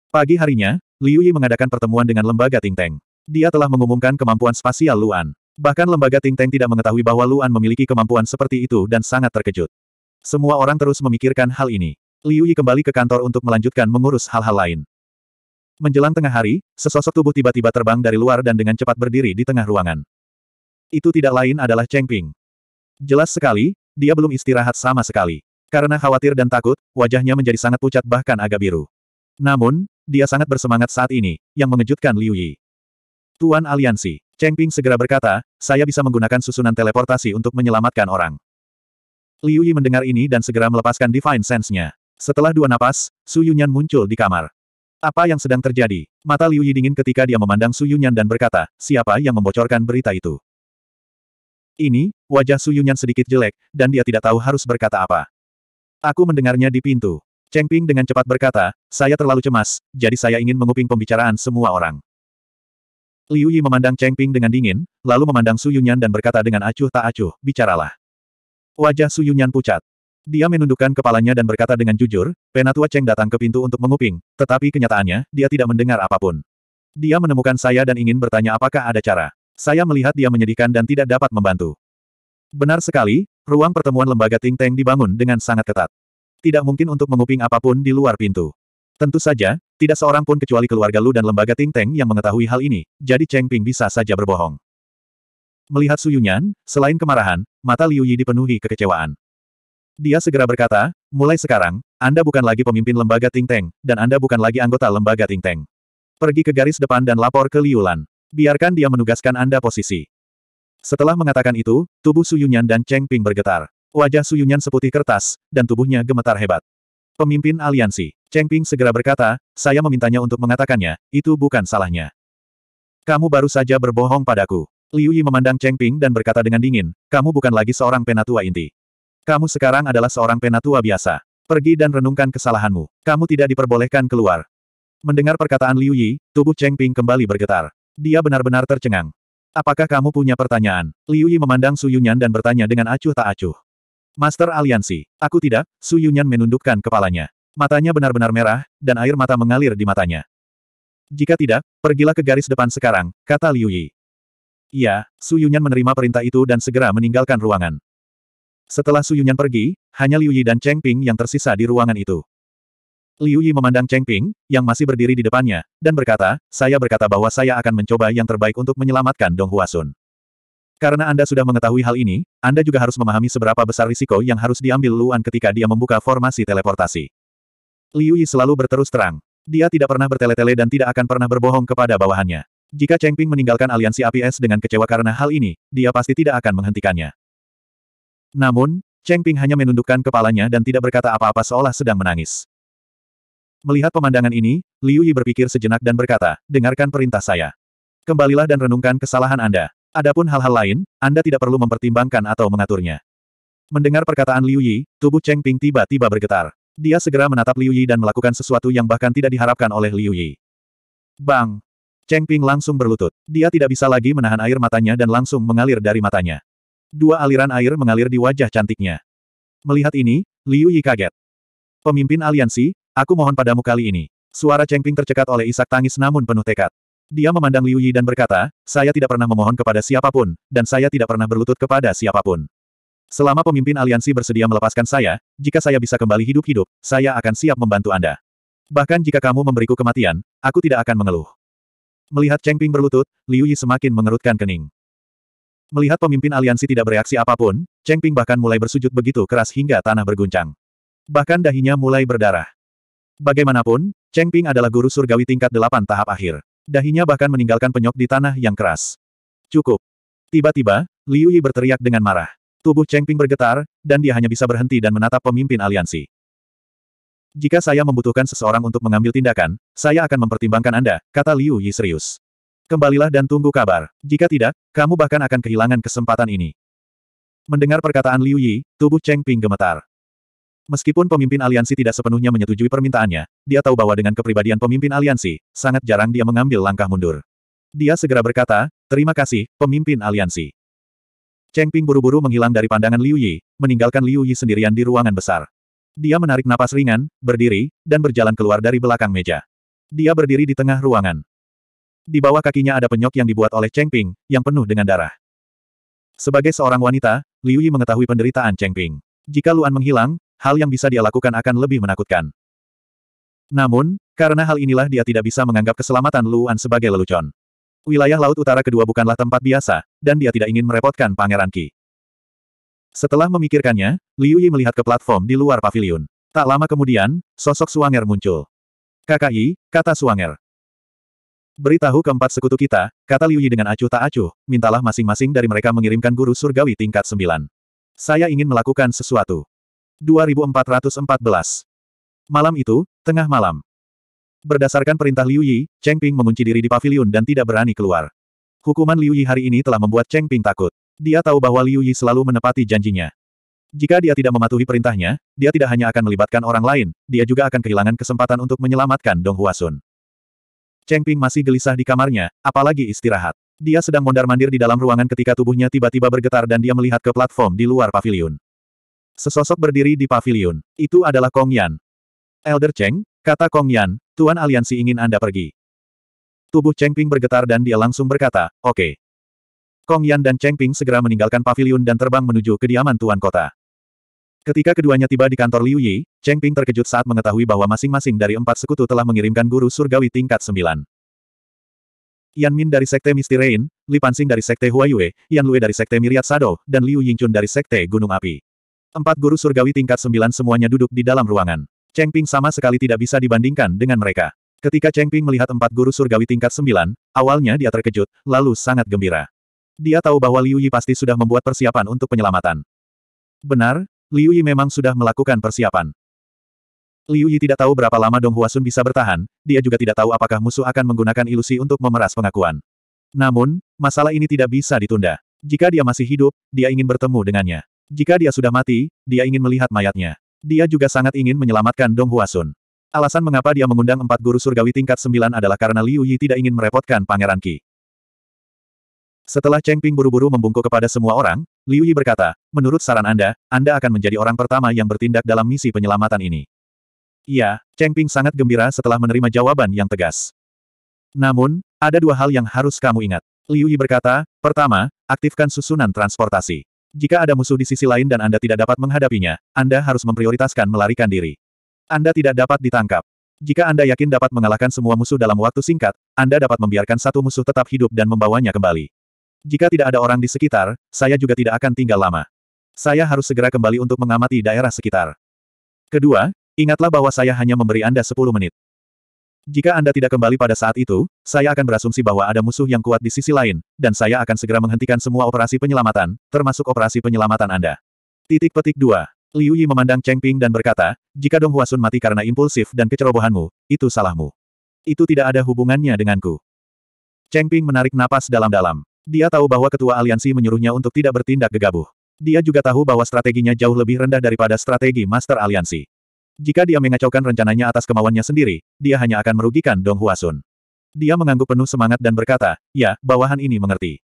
Pagi harinya, Liu Yi mengadakan pertemuan dengan lembaga Ting Teng. Dia telah mengumumkan kemampuan spasial Luan. Bahkan lembaga Ting Teng tidak mengetahui bahwa Luan memiliki kemampuan seperti itu dan sangat terkejut. Semua orang terus memikirkan hal ini. Liu Yi kembali ke kantor untuk melanjutkan mengurus hal-hal lain. Menjelang tengah hari, sesosok tubuh tiba-tiba terbang dari luar dan dengan cepat berdiri di tengah ruangan. Itu tidak lain adalah Cheng Ping. Jelas sekali, dia belum istirahat sama sekali. Karena khawatir dan takut, wajahnya menjadi sangat pucat bahkan agak biru. Namun, dia sangat bersemangat saat ini, yang mengejutkan Liu Yi. Tuan Aliansi. Cheng Ping segera berkata, saya bisa menggunakan susunan teleportasi untuk menyelamatkan orang. Liu Yi mendengar ini dan segera melepaskan Divine Sense-nya. Setelah dua napas, Su Yunyan muncul di kamar. Apa yang sedang terjadi? Mata Liu Yi dingin ketika dia memandang Su Yunyan dan berkata, siapa yang membocorkan berita itu? Ini, wajah Su Yunyan sedikit jelek, dan dia tidak tahu harus berkata apa. Aku mendengarnya di pintu. Cheng Ping dengan cepat berkata, saya terlalu cemas, jadi saya ingin menguping pembicaraan semua orang. Liu Yi memandang Cheng Ping dengan dingin, lalu memandang Su Yunyan dan berkata dengan acuh tak acuh, bicaralah. Wajah Su Yunyan pucat. Dia menundukkan kepalanya dan berkata dengan jujur, Penatua Cheng datang ke pintu untuk menguping, tetapi kenyataannya, dia tidak mendengar apapun. Dia menemukan saya dan ingin bertanya apakah ada cara. Saya melihat dia menyedihkan dan tidak dapat membantu. Benar sekali, ruang pertemuan lembaga Ting Teng dibangun dengan sangat ketat. Tidak mungkin untuk menguping apapun di luar pintu. Tentu saja, tidak seorang pun kecuali keluarga Lu dan lembaga Ting Teng yang mengetahui hal ini, jadi Cheng Ping bisa saja berbohong. Melihat Su Yunyan, selain kemarahan, mata Liu Yi dipenuhi kekecewaan. Dia segera berkata, mulai sekarang, Anda bukan lagi pemimpin lembaga Ting Teng, dan Anda bukan lagi anggota lembaga Ting Teng. Pergi ke garis depan dan lapor ke Liu Lan. Biarkan dia menugaskan Anda posisi. Setelah mengatakan itu, tubuh Su Yunyan dan Cheng Ping bergetar. Wajah Su Yunyan seputih kertas, dan tubuhnya gemetar hebat. Pemimpin aliansi. Cheng Ping segera berkata, saya memintanya untuk mengatakannya, itu bukan salahnya. Kamu baru saja berbohong padaku. Liu Yi memandang Cheng Ping dan berkata dengan dingin, kamu bukan lagi seorang penatua inti. Kamu sekarang adalah seorang penatua biasa. Pergi dan renungkan kesalahanmu. Kamu tidak diperbolehkan keluar. Mendengar perkataan Liu Yi, tubuh Cheng Ping kembali bergetar. Dia benar-benar tercengang. Apakah kamu punya pertanyaan? Liu Yi memandang Su Yunyan dan bertanya dengan acuh tak acuh. Master Aliansi. Aku tidak, Su Yunyan menundukkan kepalanya. Matanya benar-benar merah, dan air mata mengalir di matanya. Jika tidak, pergilah ke garis depan sekarang, kata Liu Yi. Iya, Su Yunyan menerima perintah itu dan segera meninggalkan ruangan. Setelah Su Yunyan pergi, hanya Liu Yi dan Cheng Ping yang tersisa di ruangan itu. Liu Yi memandang Cheng Ping, yang masih berdiri di depannya, dan berkata, saya berkata bahwa saya akan mencoba yang terbaik untuk menyelamatkan Dong Huasun. Karena Anda sudah mengetahui hal ini, Anda juga harus memahami seberapa besar risiko yang harus diambil Luan ketika dia membuka formasi teleportasi. Liu Yi selalu berterus terang. Dia tidak pernah bertele-tele dan tidak akan pernah berbohong kepada bawahannya. Jika Cheng Ping meninggalkan aliansi APS dengan kecewa karena hal ini, dia pasti tidak akan menghentikannya. Namun, Cheng Ping hanya menundukkan kepalanya dan tidak berkata apa-apa seolah sedang menangis. Melihat pemandangan ini, Liu Yi berpikir sejenak dan berkata, dengarkan perintah saya. Kembalilah dan renungkan kesalahan Anda. Adapun hal-hal lain, Anda tidak perlu mempertimbangkan atau mengaturnya. Mendengar perkataan Liu Yi, tubuh Cheng Ping tiba-tiba bergetar. Dia segera menatap Liu Yi dan melakukan sesuatu yang bahkan tidak diharapkan oleh Liu Yi. Bang! Cheng Ping langsung berlutut. Dia tidak bisa lagi menahan air matanya dan langsung mengalir dari matanya. Dua aliran air mengalir di wajah cantiknya. Melihat ini, Liu Yi kaget. Pemimpin aliansi, aku mohon padamu kali ini. Suara Cheng Ping tercekat oleh isak tangis namun penuh tekad. Dia memandang Liu Yi dan berkata, saya tidak pernah memohon kepada siapapun, dan saya tidak pernah berlutut kepada siapapun. Selama pemimpin aliansi bersedia melepaskan saya, jika saya bisa kembali hidup-hidup, saya akan siap membantu Anda. Bahkan jika kamu memberiku kematian, aku tidak akan mengeluh. Melihat Cheng Ping berlutut, Liu Yi semakin mengerutkan kening. Melihat pemimpin aliansi tidak bereaksi apapun, Cheng Ping bahkan mulai bersujud begitu keras hingga tanah berguncang. Bahkan dahinya mulai berdarah. Bagaimanapun, Cheng Ping adalah guru surgawi tingkat delapan tahap akhir. Dahinya bahkan meninggalkan penyok di tanah yang keras. Cukup. Tiba-tiba, Liu Yi berteriak dengan marah. Tubuh Cheng Ping bergetar, dan dia hanya bisa berhenti dan menatap pemimpin aliansi. Jika saya membutuhkan seseorang untuk mengambil tindakan, saya akan mempertimbangkan Anda, kata Liu Yi serius. Kembalilah dan tunggu kabar. Jika tidak, kamu bahkan akan kehilangan kesempatan ini. Mendengar perkataan Liu Yi, tubuh Cheng Ping gemetar. Meskipun pemimpin aliansi tidak sepenuhnya menyetujui permintaannya, dia tahu bahwa dengan kepribadian pemimpin aliansi, sangat jarang dia mengambil langkah mundur. Dia segera berkata, terima kasih, pemimpin aliansi. Cheng Ping buru-buru menghilang dari pandangan Liu Yi, meninggalkan Liu Yi sendirian di ruangan besar. Dia menarik napas ringan, berdiri, dan berjalan keluar dari belakang meja. Dia berdiri di tengah ruangan. Di bawah kakinya ada penyok yang dibuat oleh Cheng Ping, yang penuh dengan darah. Sebagai seorang wanita, Liu Yi mengetahui penderitaan Cheng Ping. Jika Luan menghilang, hal yang bisa dia lakukan akan lebih menakutkan. Namun, karena hal inilah dia tidak bisa menganggap keselamatan Luan sebagai lelucon. Wilayah Laut Utara kedua bukanlah tempat biasa, dan dia tidak ingin merepotkan Pangeran Qi. Setelah memikirkannya, Liu Yi melihat ke platform di luar pavilion. Tak lama kemudian, sosok Suanger muncul. Kakak Yi, kata Suanger. Beritahu keempat sekutu kita, kata Liu Yi dengan acuh tak acuh, mintalah masing-masing dari mereka mengirimkan guru surgawi tingkat sembilan. Saya ingin melakukan sesuatu. 2414. Malam itu, tengah malam. Berdasarkan perintah Liu Yi, Cheng Ping mengunci diri di pavilion dan tidak berani keluar. Hukuman Liu Yi hari ini telah membuat Cheng Ping takut. Dia tahu bahwa Liu Yi selalu menepati janjinya. Jika dia tidak mematuhi perintahnya, dia tidak hanya akan melibatkan orang lain, dia juga akan kehilangan kesempatan untuk menyelamatkan Dong Huasun. Cheng Ping masih gelisah di kamarnya, apalagi istirahat. Dia sedang mondar-mandir di dalam ruangan ketika tubuhnya tiba-tiba bergetar dan dia melihat ke platform di luar pavilion. Sesosok berdiri di pavilion. Itu adalah Kong Yan. Elder Cheng, kata Kong Yan, Tuan Aliansi ingin Anda pergi. Tubuh Cheng Ping bergetar dan dia langsung berkata, oke. Okay. Kong Yan dan Cheng Ping segera meninggalkan pavilion dan terbang menuju kediaman Tuan Kota. Ketika keduanya tiba di kantor Liu Yi, Cheng Ping terkejut saat mengetahui bahwa masing-masing dari empat sekutu telah mengirimkan guru surgawi tingkat sembilan. Yan Min dari Sekte Misty Rain, Li Pansing dari Sekte Huayue, Yan Lue dari Sekte Miriat Sado, dan Liu Yingchun dari Sekte Gunung Api. Empat guru surgawi tingkat sembilan semuanya duduk di dalam ruangan. Cheng Ping sama sekali tidak bisa dibandingkan dengan mereka. Ketika Cheng Ping melihat empat guru surgawi tingkat sembilan, awalnya dia terkejut, lalu sangat gembira. Dia tahu bahwa Liu Yi pasti sudah membuat persiapan untuk penyelamatan. Benar, Liu Yi memang sudah melakukan persiapan. Liu Yi tidak tahu berapa lama Dong Huasun bisa bertahan, dia juga tidak tahu apakah musuh akan menggunakan ilusi untuk memeras pengakuan. Namun, masalah ini tidak bisa ditunda. Jika dia masih hidup, dia ingin bertemu dengannya. Jika dia sudah mati, dia ingin melihat mayatnya. Dia juga sangat ingin menyelamatkan Dong Huasun. Alasan mengapa dia mengundang empat guru surgawi tingkat sembilan adalah karena Liu Yi tidak ingin merepotkan Pangeran Qi. Setelah Cheng Ping buru-buru membungkuk kepada semua orang, Liu Yi berkata, menurut saran Anda, Anda akan menjadi orang pertama yang bertindak dalam misi penyelamatan ini. Iya, Cheng Ping sangat gembira setelah menerima jawaban yang tegas. Namun, ada dua hal yang harus kamu ingat. Liu Yi berkata, pertama, aktifkan susunan transportasi. Jika ada musuh di sisi lain dan Anda tidak dapat menghadapinya, Anda harus memprioritaskan melarikan diri. Anda tidak dapat ditangkap. Jika Anda yakin dapat mengalahkan semua musuh dalam waktu singkat, Anda dapat membiarkan satu musuh tetap hidup dan membawanya kembali. Jika tidak ada orang di sekitar, saya juga tidak akan tinggal lama. Saya harus segera kembali untuk mengamati daerah sekitar. Kedua, ingatlah bahwa saya hanya memberi Anda 10 menit. Jika Anda tidak kembali pada saat itu, saya akan berasumsi bahwa ada musuh yang kuat di sisi lain, dan saya akan segera menghentikan semua operasi penyelamatan, termasuk operasi penyelamatan Anda. Titik petik 2. Liu Yi memandang Cheng Ping dan berkata, jika Dong Huasun mati karena impulsif dan kecerobohanmu, itu salahmu. Itu tidak ada hubungannya denganku. Cheng Ping menarik napas dalam-dalam. Dia tahu bahwa ketua aliansi menyuruhnya untuk tidak bertindak gegabah. Dia juga tahu bahwa strateginya jauh lebih rendah daripada strategi Master Aliansi. Jika dia mengacaukan rencananya atas kemauannya sendiri, dia hanya akan merugikan Dong Huasun. Dia mengangguk penuh semangat dan berkata, ya, bawahan ini mengerti.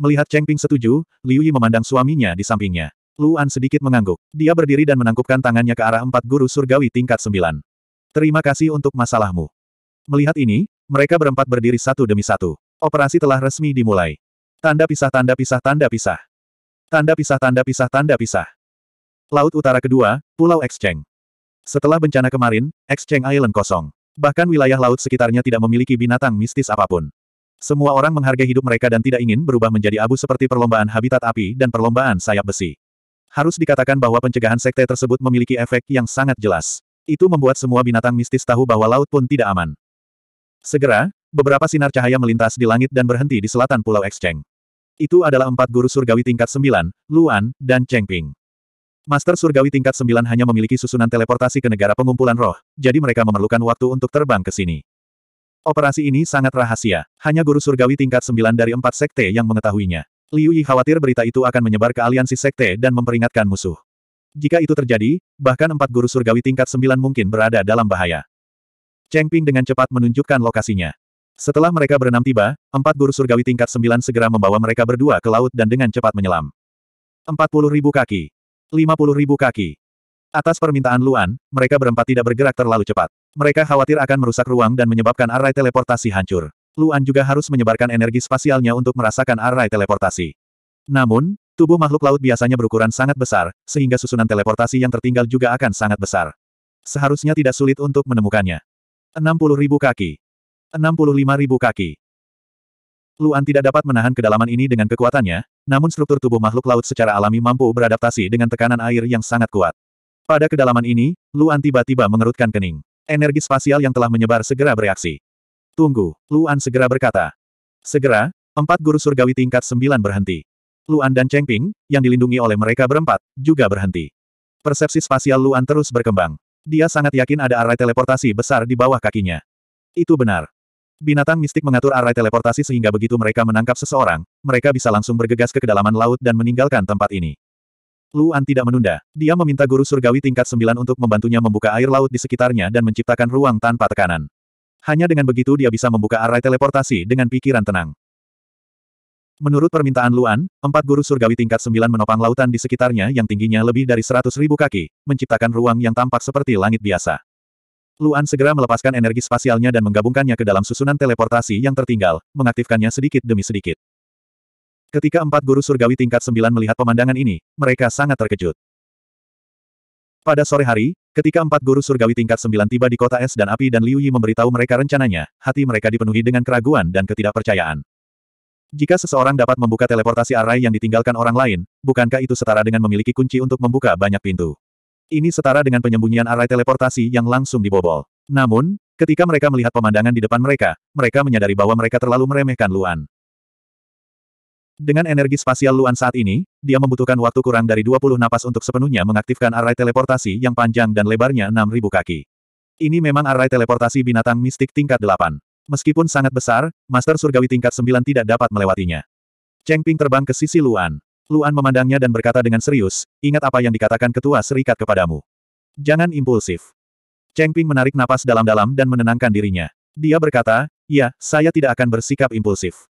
Melihat Cheng Ping setuju, Liu Yi memandang suaminya di sampingnya. Luan sedikit mengangguk. Dia berdiri dan menangkupkan tangannya ke arah empat guru surgawi tingkat sembilan. Terima kasih untuk masalahmu. Melihat ini, mereka berempat berdiri satu demi satu. Operasi telah resmi dimulai. Tanda pisah tanda pisah tanda pisah. Tanda pisah tanda pisah tanda pisah. Laut Utara Kedua, Pulau Exchange. Setelah bencana kemarin, Exchange Island kosong. Bahkan wilayah laut sekitarnya tidak memiliki binatang mistis apapun. Semua orang menghargai hidup mereka dan tidak ingin berubah menjadi abu seperti perlombaan habitat api dan perlombaan sayap besi. Harus dikatakan bahwa pencegahan sekte tersebut memiliki efek yang sangat jelas. Itu membuat semua binatang mistis tahu bahwa laut pun tidak aman. Segera, beberapa sinar cahaya melintas di langit dan berhenti di selatan Pulau Exchange. Itu adalah empat guru surgawi tingkat sembilan, Luan, dan Chengping. Master Surgawi tingkat 9 hanya memiliki susunan teleportasi ke negara pengumpulan roh, jadi mereka memerlukan waktu untuk terbang ke sini. Operasi ini sangat rahasia, hanya guru surgawi tingkat 9 dari empat sekte yang mengetahuinya. Liu Yi khawatir berita itu akan menyebar ke aliansi sekte dan memperingatkan musuh. Jika itu terjadi, bahkan empat guru surgawi tingkat 9 mungkin berada dalam bahaya. Cheng Ping dengan cepat menunjukkan lokasinya. Setelah mereka berenam tiba, empat guru surgawi tingkat Sembilan segera membawa mereka berdua ke laut dan dengan cepat menyelam. Empat puluh ribu kaki ribu kaki. Atas permintaan Luan, mereka berempat tidak bergerak terlalu cepat. Mereka khawatir akan merusak ruang dan menyebabkan array teleportasi hancur. Luan juga harus menyebarkan energi spasialnya untuk merasakan array teleportasi. Namun, tubuh makhluk laut biasanya berukuran sangat besar, sehingga susunan teleportasi yang tertinggal juga akan sangat besar. Seharusnya tidak sulit untuk menemukannya. ribu kaki. 65.000 kaki. Luan tidak dapat menahan kedalaman ini dengan kekuatannya, namun struktur tubuh makhluk laut secara alami mampu beradaptasi dengan tekanan air yang sangat kuat. Pada kedalaman ini, Luan tiba-tiba mengerutkan kening. Energi spasial yang telah menyebar segera bereaksi. Tunggu, Luan segera berkata. Segera, empat guru surgawi tingkat sembilan berhenti. Luan dan Cheng Ping, yang dilindungi oleh mereka berempat, juga berhenti. Persepsi spasial Luan terus berkembang. Dia sangat yakin ada arai teleportasi besar di bawah kakinya. Itu benar. Binatang mistik mengatur arai teleportasi sehingga begitu mereka menangkap seseorang, mereka bisa langsung bergegas ke kedalaman laut dan meninggalkan tempat ini. Luan tidak menunda. Dia meminta guru surgawi tingkat 9 untuk membantunya membuka air laut di sekitarnya dan menciptakan ruang tanpa tekanan. Hanya dengan begitu dia bisa membuka arai teleportasi dengan pikiran tenang. Menurut permintaan Luan, empat guru surgawi tingkat 9 menopang lautan di sekitarnya yang tingginya lebih dari seratus ribu kaki, menciptakan ruang yang tampak seperti langit biasa. Luan segera melepaskan energi spasialnya dan menggabungkannya ke dalam susunan teleportasi yang tertinggal, mengaktifkannya sedikit demi sedikit. Ketika empat guru surgawi tingkat sembilan melihat pemandangan ini, mereka sangat terkejut. Pada sore hari, ketika empat guru surgawi tingkat sembilan tiba di kota es dan api dan Liu Yi memberitahu mereka rencananya, hati mereka dipenuhi dengan keraguan dan ketidakpercayaan. Jika seseorang dapat membuka teleportasi arai yang ditinggalkan orang lain, bukankah itu setara dengan memiliki kunci untuk membuka banyak pintu? Ini setara dengan penyembunyian array teleportasi yang langsung dibobol. Namun, ketika mereka melihat pemandangan di depan mereka, mereka menyadari bahwa mereka terlalu meremehkan Luan. Dengan energi spasial Luan saat ini, dia membutuhkan waktu kurang dari 20 napas untuk sepenuhnya mengaktifkan array teleportasi yang panjang dan lebarnya 6.000 kaki. Ini memang array teleportasi binatang mistik tingkat 8. Meskipun sangat besar, Master Surgawi tingkat 9 tidak dapat melewatinya. Cheng Ping terbang ke sisi Luan. Luan memandangnya dan berkata dengan serius, ingat apa yang dikatakan ketua serikat kepadamu. Jangan impulsif. Cheng Ping menarik napas dalam-dalam dan menenangkan dirinya. Dia berkata, ya, saya tidak akan bersikap impulsif.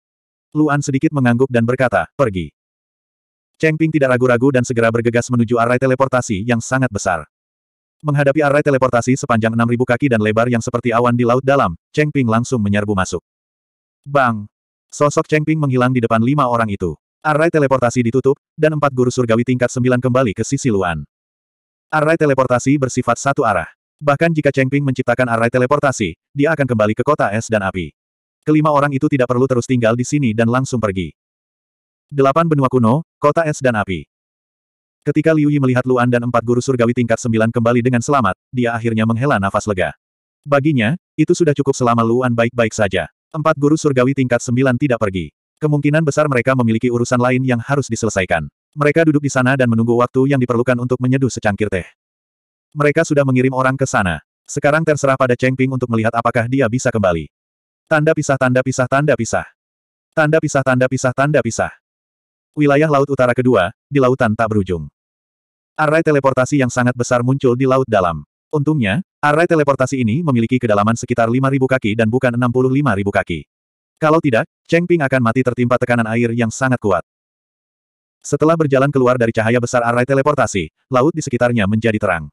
Luan sedikit mengangguk dan berkata, pergi. Cheng Ping tidak ragu-ragu dan segera bergegas menuju arai teleportasi yang sangat besar. Menghadapi arai teleportasi sepanjang 6.000 kaki dan lebar yang seperti awan di laut dalam, Cheng Ping langsung menyerbu masuk. Bang! Sosok Cheng Ping menghilang di depan lima orang itu. Array teleportasi ditutup, dan empat guru surgawi tingkat sembilan kembali ke sisi Luan. Array teleportasi bersifat satu arah. Bahkan jika Cheng Ping menciptakan array teleportasi, dia akan kembali ke kota es dan api. Kelima orang itu tidak perlu terus tinggal di sini dan langsung pergi. Delapan benua kuno, kota es dan api. Ketika Liu Yi melihat Luan dan empat guru surgawi tingkat sembilan kembali dengan selamat, dia akhirnya menghela nafas lega. Baginya, itu sudah cukup selama Luan baik-baik saja. Empat guru surgawi tingkat sembilan tidak pergi. Kemungkinan besar mereka memiliki urusan lain yang harus diselesaikan. Mereka duduk di sana dan menunggu waktu yang diperlukan untuk menyeduh secangkir teh. Mereka sudah mengirim orang ke sana. Sekarang terserah pada Cheng Ping untuk melihat apakah dia bisa kembali. Tanda pisah tanda pisah tanda pisah. Tanda pisah tanda pisah tanda pisah. Wilayah Laut Utara kedua, di lautan tak berujung. Array teleportasi yang sangat besar muncul di laut dalam. Untungnya, array teleportasi ini memiliki kedalaman sekitar 5.000 kaki dan bukan 65.000 kaki. Kalau tidak, Cheng Ping akan mati tertimpa tekanan air yang sangat kuat. Setelah berjalan keluar dari cahaya besar arai teleportasi, laut di sekitarnya menjadi terang.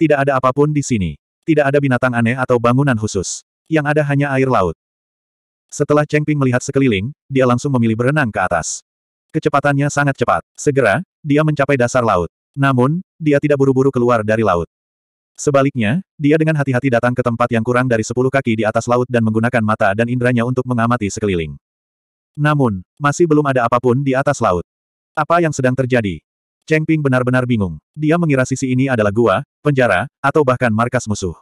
Tidak ada apapun di sini. Tidak ada binatang aneh atau bangunan khusus. Yang ada hanya air laut. Setelah Cheng Ping melihat sekeliling, dia langsung memilih berenang ke atas. Kecepatannya sangat cepat. Segera, dia mencapai dasar laut. Namun, dia tidak buru-buru keluar dari laut. Sebaliknya, dia dengan hati-hati datang ke tempat yang kurang dari sepuluh kaki di atas laut dan menggunakan mata dan indranya untuk mengamati sekeliling. Namun, masih belum ada apapun di atas laut. Apa yang sedang terjadi? Cheng Ping benar-benar bingung. Dia mengira sisi ini adalah gua, penjara, atau bahkan markas musuh.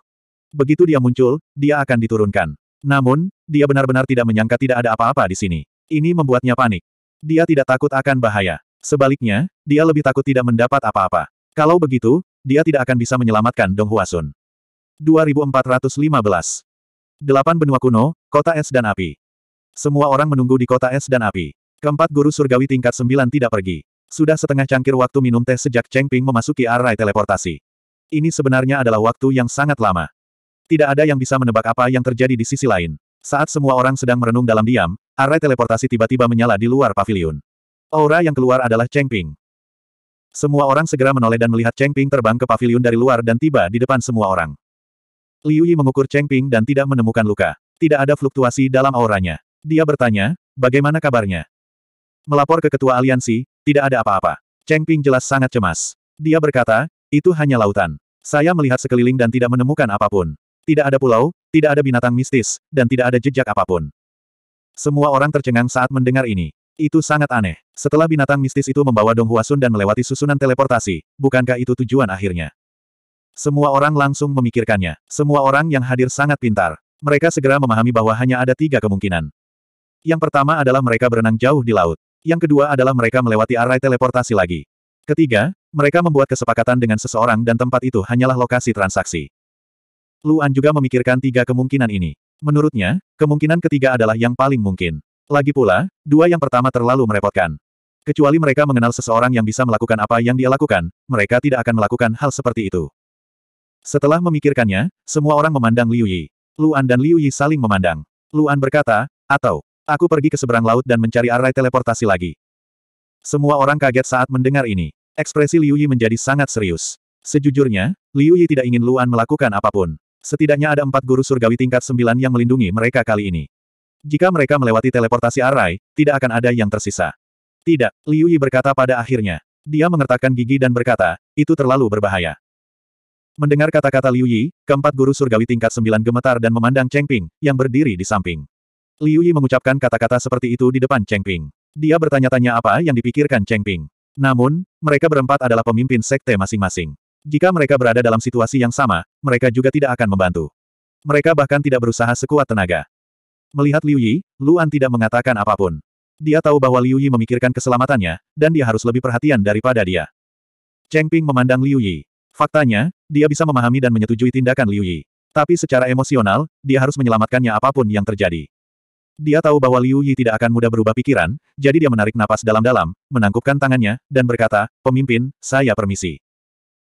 Begitu dia muncul, dia akan diturunkan. Namun, dia benar-benar tidak menyangka tidak ada apa-apa di sini. Ini membuatnya panik. Dia tidak takut akan bahaya. Sebaliknya, dia lebih takut tidak mendapat apa-apa. Kalau begitu, dia tidak akan bisa menyelamatkan Dong Huasun. 2415. Delapan benua kuno, kota es dan api. Semua orang menunggu di kota es dan api. Keempat guru surgawi tingkat sembilan tidak pergi. Sudah setengah cangkir waktu minum teh sejak Cheng Ping memasuki arai teleportasi. Ini sebenarnya adalah waktu yang sangat lama. Tidak ada yang bisa menebak apa yang terjadi di sisi lain. Saat semua orang sedang merenung dalam diam, arai teleportasi tiba-tiba menyala di luar pavilion. Aura yang keluar adalah Cheng Ping. Semua orang segera menoleh dan melihat Cheng Ping terbang ke pavilion dari luar dan tiba di depan semua orang. Liu Yi mengukur Cheng Ping dan tidak menemukan luka. Tidak ada fluktuasi dalam auranya. Dia bertanya, bagaimana kabarnya? Melapor ke ketua aliansi, tidak ada apa-apa. Cheng Ping jelas sangat cemas. Dia berkata, itu hanya lautan. Saya melihat sekeliling dan tidak menemukan apapun. Tidak ada pulau, tidak ada binatang mistis, dan tidak ada jejak apapun. Semua orang tercengang saat mendengar ini. Itu sangat aneh. Setelah binatang mistis itu membawa Dong Huasun dan melewati susunan teleportasi, bukankah itu tujuan akhirnya? Semua orang langsung memikirkannya. Semua orang yang hadir sangat pintar. Mereka segera memahami bahwa hanya ada tiga kemungkinan. Yang pertama adalah mereka berenang jauh di laut. Yang kedua adalah mereka melewati arai teleportasi lagi. Ketiga, mereka membuat kesepakatan dengan seseorang dan tempat itu hanyalah lokasi transaksi. Luan juga memikirkan tiga kemungkinan ini. Menurutnya, kemungkinan ketiga adalah yang paling mungkin. Lagi pula, dua yang pertama terlalu merepotkan. Kecuali mereka mengenal seseorang yang bisa melakukan apa yang dia lakukan, mereka tidak akan melakukan hal seperti itu. Setelah memikirkannya, semua orang memandang Liu Yi. Luan dan Liu Yi saling memandang. Luan berkata, atau, aku pergi ke seberang laut dan mencari arai teleportasi lagi. Semua orang kaget saat mendengar ini. Ekspresi Liu Yi menjadi sangat serius. Sejujurnya, Liu Yi tidak ingin Luan melakukan apapun. Setidaknya ada empat guru surgawi tingkat sembilan yang melindungi mereka kali ini. Jika mereka melewati teleportasi arai, tidak akan ada yang tersisa. Tidak, Liu Yi berkata pada akhirnya. Dia mengertakkan gigi dan berkata, itu terlalu berbahaya. Mendengar kata-kata Liu Yi, keempat guru surgawi tingkat sembilan gemetar dan memandang Cheng Ping, yang berdiri di samping. Liu Yi mengucapkan kata-kata seperti itu di depan Cheng Ping. Dia bertanya-tanya apa yang dipikirkan Cheng Ping. Namun, mereka berempat adalah pemimpin sekte masing-masing. Jika mereka berada dalam situasi yang sama, mereka juga tidak akan membantu. Mereka bahkan tidak berusaha sekuat tenaga. Melihat Liu Yi, Luan tidak mengatakan apapun. Dia tahu bahwa Liu Yi memikirkan keselamatannya, dan dia harus lebih perhatian daripada dia. Cheng Ping memandang Liu Yi. Faktanya, dia bisa memahami dan menyetujui tindakan Liu Yi. Tapi secara emosional, dia harus menyelamatkannya apapun yang terjadi. Dia tahu bahwa Liu Yi tidak akan mudah berubah pikiran, jadi dia menarik napas dalam-dalam, menangkupkan tangannya, dan berkata, Pemimpin, saya permisi.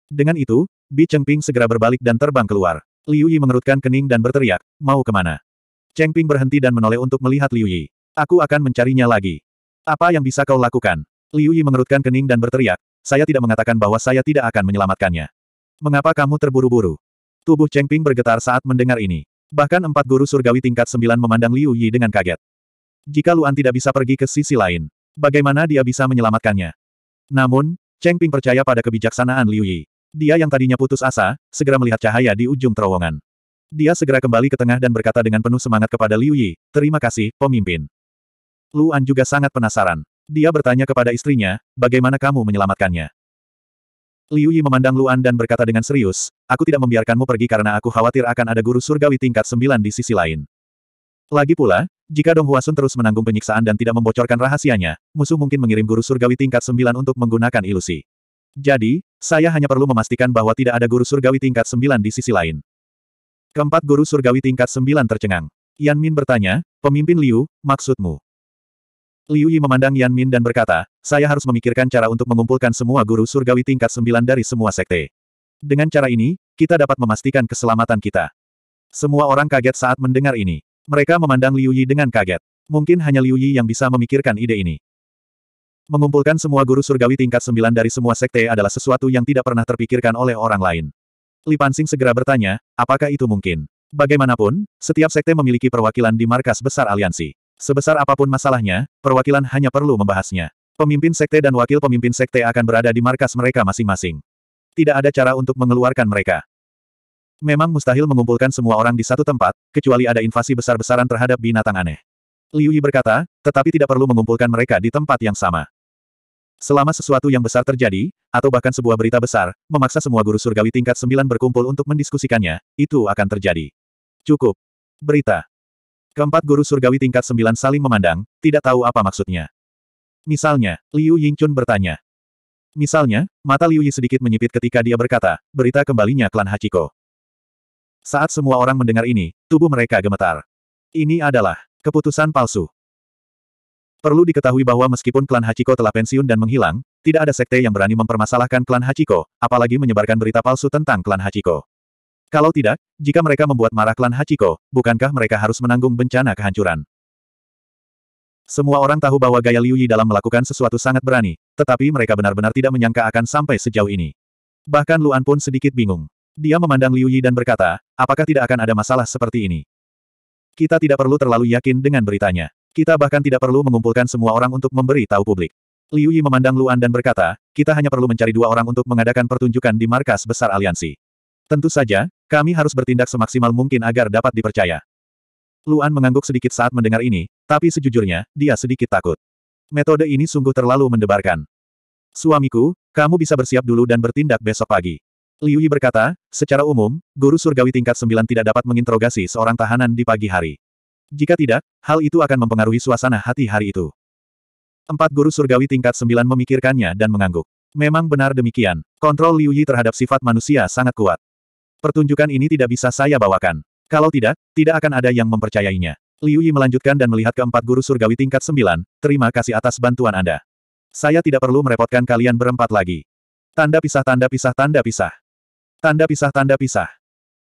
Dengan itu, Bi Cheng Ping segera berbalik dan terbang keluar. Liu Yi mengerutkan kening dan berteriak, mau kemana? Cheng Ping berhenti dan menoleh untuk melihat Liu Yi. Aku akan mencarinya lagi. Apa yang bisa kau lakukan? Liu Yi mengerutkan kening dan berteriak, saya tidak mengatakan bahwa saya tidak akan menyelamatkannya. Mengapa kamu terburu-buru? Tubuh Cheng Ping bergetar saat mendengar ini. Bahkan empat guru surgawi tingkat sembilan memandang Liu Yi dengan kaget. Jika Luan tidak bisa pergi ke sisi lain, bagaimana dia bisa menyelamatkannya? Namun, Cheng Ping percaya pada kebijaksanaan Liu Yi. Dia yang tadinya putus asa, segera melihat cahaya di ujung terowongan. Dia segera kembali ke tengah dan berkata dengan penuh semangat kepada Liu Yi, terima kasih, pemimpin. Luan juga sangat penasaran. Dia bertanya kepada istrinya, bagaimana kamu menyelamatkannya? Liu Yi memandang Luan dan berkata dengan serius, aku tidak membiarkanmu pergi karena aku khawatir akan ada guru surgawi tingkat sembilan di sisi lain. Lagi pula, jika Dong Huasun terus menanggung penyiksaan dan tidak membocorkan rahasianya, musuh mungkin mengirim guru surgawi tingkat sembilan untuk menggunakan ilusi. Jadi, saya hanya perlu memastikan bahwa tidak ada guru surgawi tingkat sembilan di sisi lain. Keempat guru surgawi tingkat sembilan tercengang. Yan Min bertanya, pemimpin Liu, maksudmu? Liu Yi memandang Yan Min dan berkata, saya harus memikirkan cara untuk mengumpulkan semua guru surgawi tingkat sembilan dari semua sekte. Dengan cara ini, kita dapat memastikan keselamatan kita. Semua orang kaget saat mendengar ini. Mereka memandang Liu Yi dengan kaget. Mungkin hanya Liu Yi yang bisa memikirkan ide ini. Mengumpulkan semua guru surgawi tingkat sembilan dari semua sekte adalah sesuatu yang tidak pernah terpikirkan oleh orang lain. Li Pansing segera bertanya, apakah itu mungkin? Bagaimanapun, setiap sekte memiliki perwakilan di markas besar aliansi. Sebesar apapun masalahnya, perwakilan hanya perlu membahasnya. Pemimpin sekte dan wakil pemimpin sekte akan berada di markas mereka masing-masing. Tidak ada cara untuk mengeluarkan mereka. Memang mustahil mengumpulkan semua orang di satu tempat, kecuali ada invasi besar-besaran terhadap binatang aneh. Liu Yi berkata, tetapi tidak perlu mengumpulkan mereka di tempat yang sama. Selama sesuatu yang besar terjadi, atau bahkan sebuah berita besar, memaksa semua guru surgawi tingkat sembilan berkumpul untuk mendiskusikannya, itu akan terjadi. Cukup. Berita. Keempat guru surgawi tingkat sembilan saling memandang, tidak tahu apa maksudnya. Misalnya, Liu Yingchun bertanya. Misalnya, mata Liu Yi sedikit menyipit ketika dia berkata, berita kembalinya klan Hachiko. Saat semua orang mendengar ini, tubuh mereka gemetar. Ini adalah keputusan palsu. Perlu diketahui bahwa meskipun klan Hachiko telah pensiun dan menghilang, tidak ada sekte yang berani mempermasalahkan klan Hachiko, apalagi menyebarkan berita palsu tentang klan Hachiko. Kalau tidak, jika mereka membuat marah klan Hachiko, bukankah mereka harus menanggung bencana kehancuran? Semua orang tahu bahwa gaya Liu Yi dalam melakukan sesuatu sangat berani, tetapi mereka benar-benar tidak menyangka akan sampai sejauh ini. Bahkan Luan pun sedikit bingung. Dia memandang Liu Yi dan berkata, apakah tidak akan ada masalah seperti ini? Kita tidak perlu terlalu yakin dengan beritanya. Kita bahkan tidak perlu mengumpulkan semua orang untuk memberi tahu publik. Liu Yi memandang Luan dan berkata, kita hanya perlu mencari dua orang untuk mengadakan pertunjukan di markas besar aliansi. Tentu saja, kami harus bertindak semaksimal mungkin agar dapat dipercaya. Luan mengangguk sedikit saat mendengar ini, tapi sejujurnya, dia sedikit takut. Metode ini sungguh terlalu mendebarkan. Suamiku, kamu bisa bersiap dulu dan bertindak besok pagi. Liu Yi berkata, secara umum, guru surgawi tingkat 9 tidak dapat menginterogasi seorang tahanan di pagi hari. Jika tidak, hal itu akan mempengaruhi suasana hati hari itu. Empat guru surgawi tingkat sembilan memikirkannya dan mengangguk. Memang benar demikian, kontrol Liu Yi terhadap sifat manusia sangat kuat. Pertunjukan ini tidak bisa saya bawakan. Kalau tidak, tidak akan ada yang mempercayainya. Liu Yi melanjutkan dan melihat keempat guru surgawi tingkat sembilan, terima kasih atas bantuan Anda. Saya tidak perlu merepotkan kalian berempat lagi. Tanda pisah tanda pisah tanda pisah. Tanda pisah tanda pisah.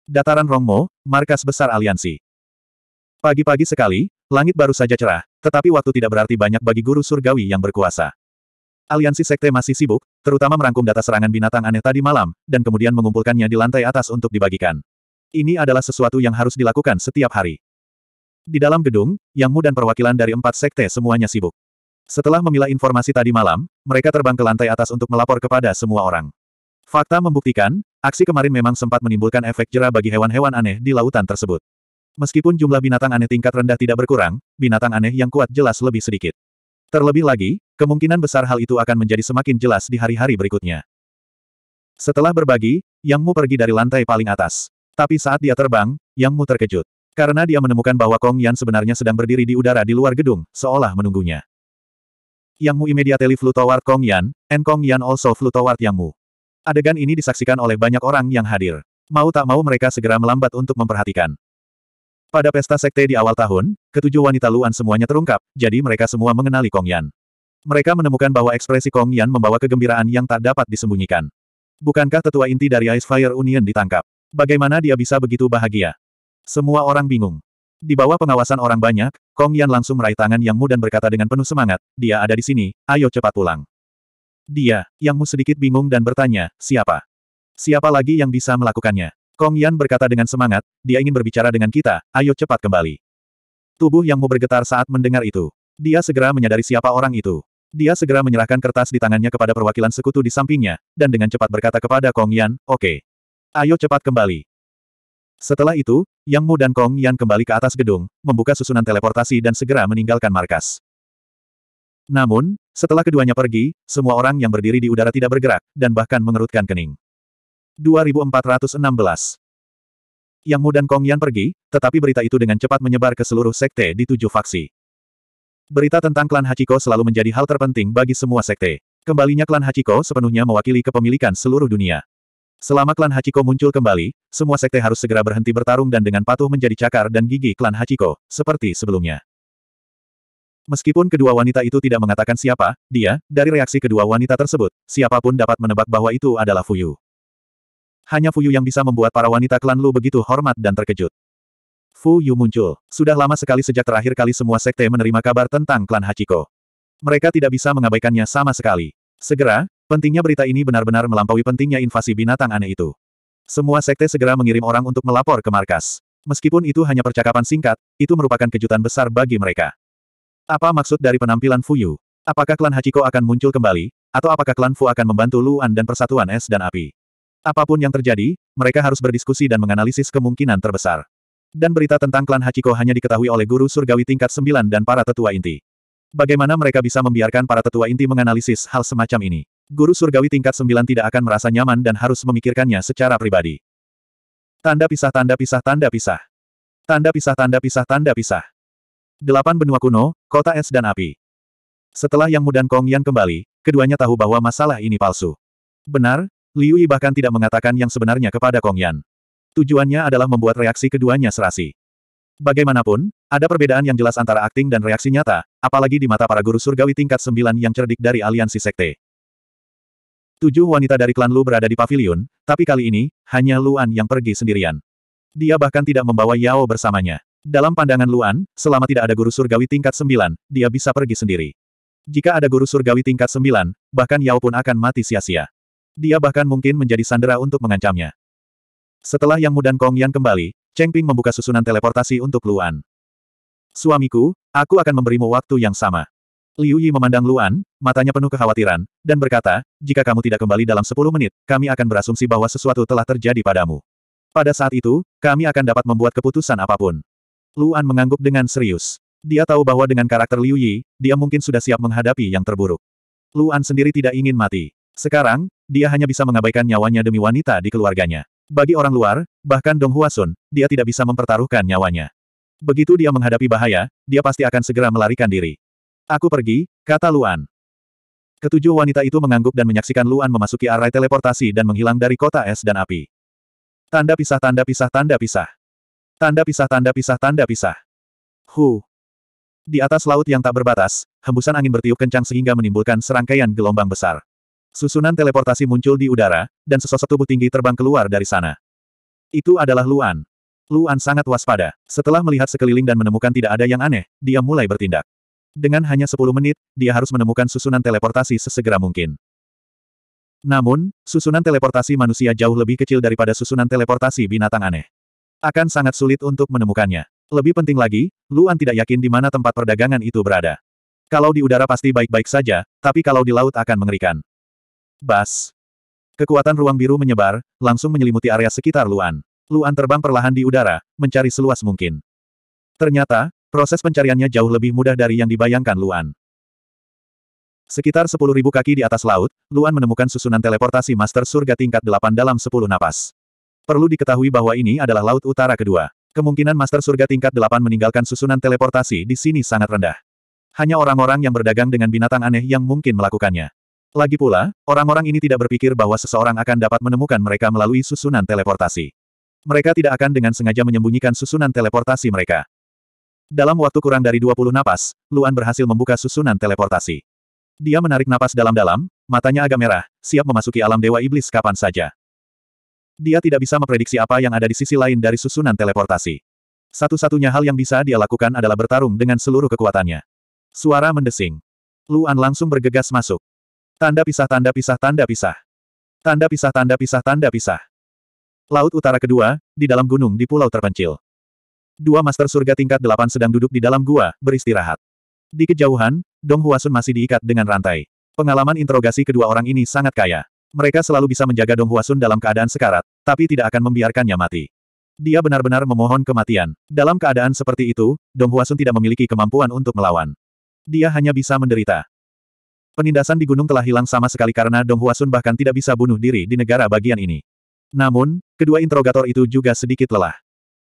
Dataran Rongmo, markas besar aliansi. Pagi-pagi sekali, langit baru saja cerah, tetapi waktu tidak berarti banyak bagi guru surgawi yang berkuasa. Aliansi Sekte masih sibuk, terutama merangkum data serangan binatang aneh tadi malam, dan kemudian mengumpulkannya di lantai atas untuk dibagikan. Ini adalah sesuatu yang harus dilakukan setiap hari. Di dalam gedung, Yang Mu dan perwakilan dari empat sekte semuanya sibuk. Setelah memilah informasi tadi malam, mereka terbang ke lantai atas untuk melapor kepada semua orang. Fakta membuktikan, aksi kemarin memang sempat menimbulkan efek jera bagi hewan-hewan aneh di lautan tersebut. Meskipun jumlah binatang aneh tingkat rendah tidak berkurang, binatang aneh yang kuat jelas lebih sedikit. Terlebih lagi, kemungkinan besar hal itu akan menjadi semakin jelas di hari-hari berikutnya. Setelah berbagi, Yang Mu pergi dari lantai paling atas. Tapi saat dia terbang, Yang Mu terkejut. Karena dia menemukan bahwa Kong Yan sebenarnya sedang berdiri di udara di luar gedung, seolah menunggunya. Yang Mu immediately flew toward Kong Yan, and Kong Yan also flew toward Yang Mu. Adegan ini disaksikan oleh banyak orang yang hadir. Mau tak mau mereka segera melambat untuk memperhatikan. Pada pesta sekte di awal tahun, ketujuh wanita Luan semuanya terungkap, jadi mereka semua mengenali Kong Yan. Mereka menemukan bahwa ekspresi Kong Yan membawa kegembiraan yang tak dapat disembunyikan. Bukankah tetua inti dari Ice Fire Union ditangkap? Bagaimana dia bisa begitu bahagia? Semua orang bingung. Di bawah pengawasan orang banyak, Kong Yan langsung meraih tangan Yang Mu dan berkata dengan penuh semangat, dia ada di sini, ayo cepat pulang. Dia, Yang Mu sedikit bingung dan bertanya, siapa? Siapa lagi yang bisa melakukannya? Kong Yan berkata dengan semangat, dia ingin berbicara dengan kita, ayo cepat kembali. Tubuh yang mau bergetar saat mendengar itu. Dia segera menyadari siapa orang itu. Dia segera menyerahkan kertas di tangannya kepada perwakilan sekutu di sampingnya, dan dengan cepat berkata kepada Kong Yan, oke. Okay. Ayo cepat kembali. Setelah itu, Yang Mu dan Kong Yan kembali ke atas gedung, membuka susunan teleportasi dan segera meninggalkan markas. Namun, setelah keduanya pergi, semua orang yang berdiri di udara tidak bergerak, dan bahkan mengerutkan kening. 2416. Yang Mu dan Kong Yan pergi, tetapi berita itu dengan cepat menyebar ke seluruh sekte di tujuh faksi. Berita tentang klan Hachiko selalu menjadi hal terpenting bagi semua sekte. Kembalinya klan Hachiko sepenuhnya mewakili kepemilikan seluruh dunia. Selama klan Hachiko muncul kembali, semua sekte harus segera berhenti bertarung dan dengan patuh menjadi cakar dan gigi klan Hachiko, seperti sebelumnya. Meskipun kedua wanita itu tidak mengatakan siapa, dia, dari reaksi kedua wanita tersebut, siapapun dapat menebak bahwa itu adalah Fuyu. Hanya Fuyu yang bisa membuat para wanita klan Lu begitu hormat dan terkejut. Fu Yu muncul. Sudah lama sekali sejak terakhir kali semua sekte menerima kabar tentang klan Hachiko. Mereka tidak bisa mengabaikannya sama sekali. Segera, pentingnya berita ini benar-benar melampaui pentingnya invasi binatang aneh itu. Semua sekte segera mengirim orang untuk melapor ke markas. Meskipun itu hanya percakapan singkat, itu merupakan kejutan besar bagi mereka. Apa maksud dari penampilan Fuyu? Apakah klan Hachiko akan muncul kembali, atau apakah klan Fu akan membantu Luan dan persatuan es dan api? Apapun yang terjadi, mereka harus berdiskusi dan menganalisis kemungkinan terbesar. Dan berita tentang klan Hachiko hanya diketahui oleh guru surgawi tingkat 9 dan para tetua inti. Bagaimana mereka bisa membiarkan para tetua inti menganalisis hal semacam ini? Guru surgawi tingkat 9 tidak akan merasa nyaman dan harus memikirkannya secara pribadi. Tanda pisah tanda pisah tanda pisah. Tanda pisah tanda pisah tanda pisah. Delapan benua kuno, kota es dan api. Setelah Yang Mudan Kong Yan kembali, keduanya tahu bahwa masalah ini palsu. Benar, Liu Yi bahkan tidak mengatakan yang sebenarnya kepada Kong Yan. Tujuannya adalah membuat reaksi keduanya serasi. Bagaimanapun, ada perbedaan yang jelas antara akting dan reaksi nyata, apalagi di mata para guru surgawi tingkat sembilan yang cerdik dari aliansi sekte. Tujuh wanita dari klan Lu berada di pavilion, tapi kali ini, hanya Luan yang pergi sendirian. Dia bahkan tidak membawa Yao bersamanya. Dalam pandangan Luan, selama tidak ada guru surgawi tingkat sembilan, dia bisa pergi sendiri. Jika ada guru surgawi tingkat sembilan, bahkan Yao pun akan mati sia-sia. Dia bahkan mungkin menjadi sandera untuk mengancamnya. Setelah Yang Mudan Kong Yang kembali, Cheng Ping membuka susunan teleportasi untuk Luan. Suamiku, aku akan memberimu waktu yang sama. Liu Yi memandang Luan, matanya penuh kekhawatiran, dan berkata, jika kamu tidak kembali dalam 10 menit, kami akan berasumsi bahwa sesuatu telah terjadi padamu. Pada saat itu, kami akan dapat membuat keputusan apapun. Luan mengangguk dengan serius. Dia tahu bahwa dengan karakter Liu Yi, dia mungkin sudah siap menghadapi yang terburuk. Luan sendiri tidak ingin mati. Sekarang, dia hanya bisa mengabaikan nyawanya demi wanita di keluarganya. Bagi orang luar, bahkan Dong Huasun, dia tidak bisa mempertaruhkan nyawanya. Begitu dia menghadapi bahaya, dia pasti akan segera melarikan diri. Aku pergi, kata Luan. Ketujuh wanita itu mengangguk dan menyaksikan Luan memasuki arai teleportasi dan menghilang dari kota es dan api. Tanda pisah tanda pisah tanda pisah. Tanda pisah tanda pisah tanda pisah. Hu. Di atas laut yang tak berbatas, hembusan angin bertiup kencang sehingga menimbulkan serangkaian gelombang besar. Susunan teleportasi muncul di udara, dan sesosok tubuh tinggi terbang keluar dari sana. Itu adalah Luan. Luan sangat waspada. Setelah melihat sekeliling dan menemukan tidak ada yang aneh, dia mulai bertindak. Dengan hanya 10 menit, dia harus menemukan susunan teleportasi sesegera mungkin. Namun, susunan teleportasi manusia jauh lebih kecil daripada susunan teleportasi binatang aneh. Akan sangat sulit untuk menemukannya. Lebih penting lagi, Luan tidak yakin di mana tempat perdagangan itu berada. Kalau di udara pasti baik-baik saja, tapi kalau di laut akan mengerikan. Bas. Kekuatan ruang biru menyebar, langsung menyelimuti area sekitar Luan. Luan terbang perlahan di udara, mencari seluas mungkin. Ternyata, proses pencariannya jauh lebih mudah dari yang dibayangkan Luan. Sekitar 10.000 kaki di atas laut, Luan menemukan susunan teleportasi Master Surga tingkat 8 dalam 10 napas. Perlu diketahui bahwa ini adalah Laut Utara kedua. Kemungkinan Master Surga tingkat 8 meninggalkan susunan teleportasi di sini sangat rendah. Hanya orang-orang yang berdagang dengan binatang aneh yang mungkin melakukannya. Lagi pula, orang-orang ini tidak berpikir bahwa seseorang akan dapat menemukan mereka melalui susunan teleportasi. Mereka tidak akan dengan sengaja menyembunyikan susunan teleportasi mereka. Dalam waktu kurang dari 20 napas, Luan berhasil membuka susunan teleportasi. Dia menarik napas dalam-dalam, matanya agak merah, siap memasuki alam dewa iblis kapan saja. Dia tidak bisa memprediksi apa yang ada di sisi lain dari susunan teleportasi. Satu-satunya hal yang bisa dia lakukan adalah bertarung dengan seluruh kekuatannya. Suara mendesing. Luan langsung bergegas masuk. Tanda pisah tanda pisah tanda pisah. Tanda pisah tanda pisah tanda pisah. Laut utara kedua, di dalam gunung di pulau terpencil. Dua master surga tingkat delapan sedang duduk di dalam gua, beristirahat. Di kejauhan, Dong Huasun masih diikat dengan rantai. Pengalaman interogasi kedua orang ini sangat kaya. Mereka selalu bisa menjaga Dong Huasun dalam keadaan sekarat, tapi tidak akan membiarkannya mati. Dia benar-benar memohon kematian. Dalam keadaan seperti itu, Dong Huasun tidak memiliki kemampuan untuk melawan. Dia hanya bisa menderita. Penindasan di gunung telah hilang sama sekali karena Dong Huasun bahkan tidak bisa bunuh diri di negara bagian ini. Namun, kedua interogator itu juga sedikit lelah.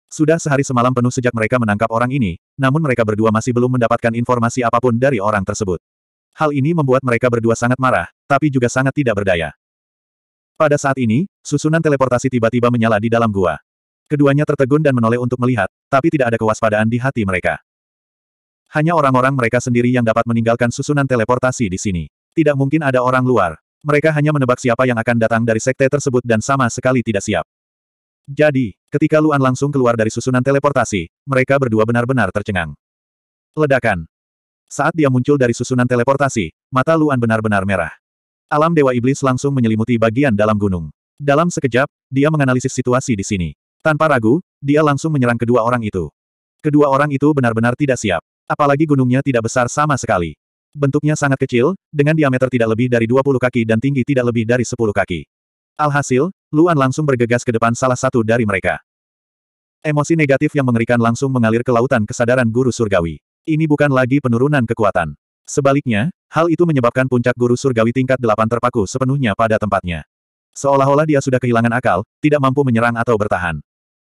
Sudah sehari semalam penuh sejak mereka menangkap orang ini, namun mereka berdua masih belum mendapatkan informasi apapun dari orang tersebut. Hal ini membuat mereka berdua sangat marah, tapi juga sangat tidak berdaya. Pada saat ini, susunan teleportasi tiba-tiba menyala di dalam gua. Keduanya tertegun dan menoleh untuk melihat, tapi tidak ada kewaspadaan di hati mereka. Hanya orang-orang mereka sendiri yang dapat meninggalkan susunan teleportasi di sini. Tidak mungkin ada orang luar. Mereka hanya menebak siapa yang akan datang dari sekte tersebut dan sama sekali tidak siap. Jadi, ketika Luan langsung keluar dari susunan teleportasi, mereka berdua benar-benar tercengang. Ledakan. Saat dia muncul dari susunan teleportasi, mata Luan benar-benar merah. Alam Dewa Iblis langsung menyelimuti bagian dalam gunung. Dalam sekejap, dia menganalisis situasi di sini. Tanpa ragu, dia langsung menyerang kedua orang itu. Kedua orang itu benar-benar tidak siap. Apalagi gunungnya tidak besar sama sekali. Bentuknya sangat kecil, dengan diameter tidak lebih dari 20 kaki dan tinggi tidak lebih dari 10 kaki. Alhasil, Luan langsung bergegas ke depan salah satu dari mereka. Emosi negatif yang mengerikan langsung mengalir ke lautan kesadaran guru surgawi. Ini bukan lagi penurunan kekuatan. Sebaliknya, hal itu menyebabkan puncak guru surgawi tingkat 8 terpaku sepenuhnya pada tempatnya. Seolah-olah dia sudah kehilangan akal, tidak mampu menyerang atau bertahan.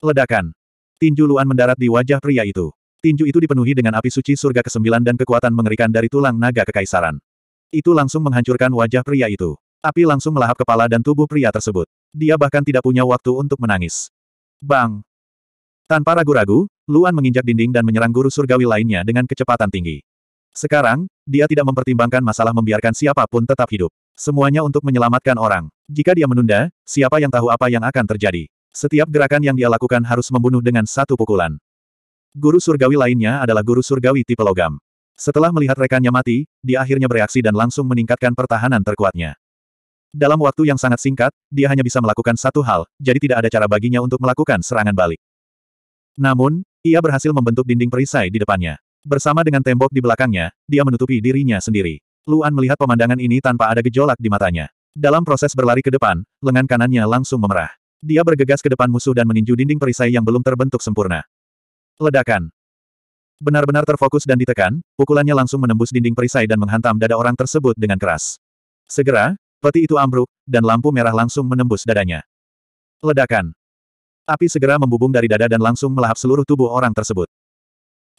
Ledakan. Tinju Luan mendarat di wajah pria itu. Tinju itu dipenuhi dengan api suci surga kesembilan dan kekuatan mengerikan dari tulang naga kekaisaran. Itu langsung menghancurkan wajah pria itu. Api langsung melahap kepala dan tubuh pria tersebut. Dia bahkan tidak punya waktu untuk menangis. Bang! Tanpa ragu-ragu, Luan menginjak dinding dan menyerang guru surgawi lainnya dengan kecepatan tinggi. Sekarang, dia tidak mempertimbangkan masalah membiarkan siapapun tetap hidup. Semuanya untuk menyelamatkan orang. Jika dia menunda, siapa yang tahu apa yang akan terjadi. Setiap gerakan yang dia lakukan harus membunuh dengan satu pukulan. Guru surgawi lainnya adalah guru surgawi tipe logam. Setelah melihat rekannya mati, dia akhirnya bereaksi dan langsung meningkatkan pertahanan terkuatnya. Dalam waktu yang sangat singkat, dia hanya bisa melakukan satu hal, jadi tidak ada cara baginya untuk melakukan serangan balik. Namun, ia berhasil membentuk dinding perisai di depannya. Bersama dengan tembok di belakangnya, dia menutupi dirinya sendiri. Luan melihat pemandangan ini tanpa ada gejolak di matanya. Dalam proses berlari ke depan, lengan kanannya langsung memerah. Dia bergegas ke depan musuh dan meninju dinding perisai yang belum terbentuk sempurna. Ledakan. Benar-benar terfokus dan ditekan, pukulannya langsung menembus dinding perisai dan menghantam dada orang tersebut dengan keras. Segera, peti itu ambruk, dan lampu merah langsung menembus dadanya. Ledakan. Api segera membubung dari dada dan langsung melahap seluruh tubuh orang tersebut.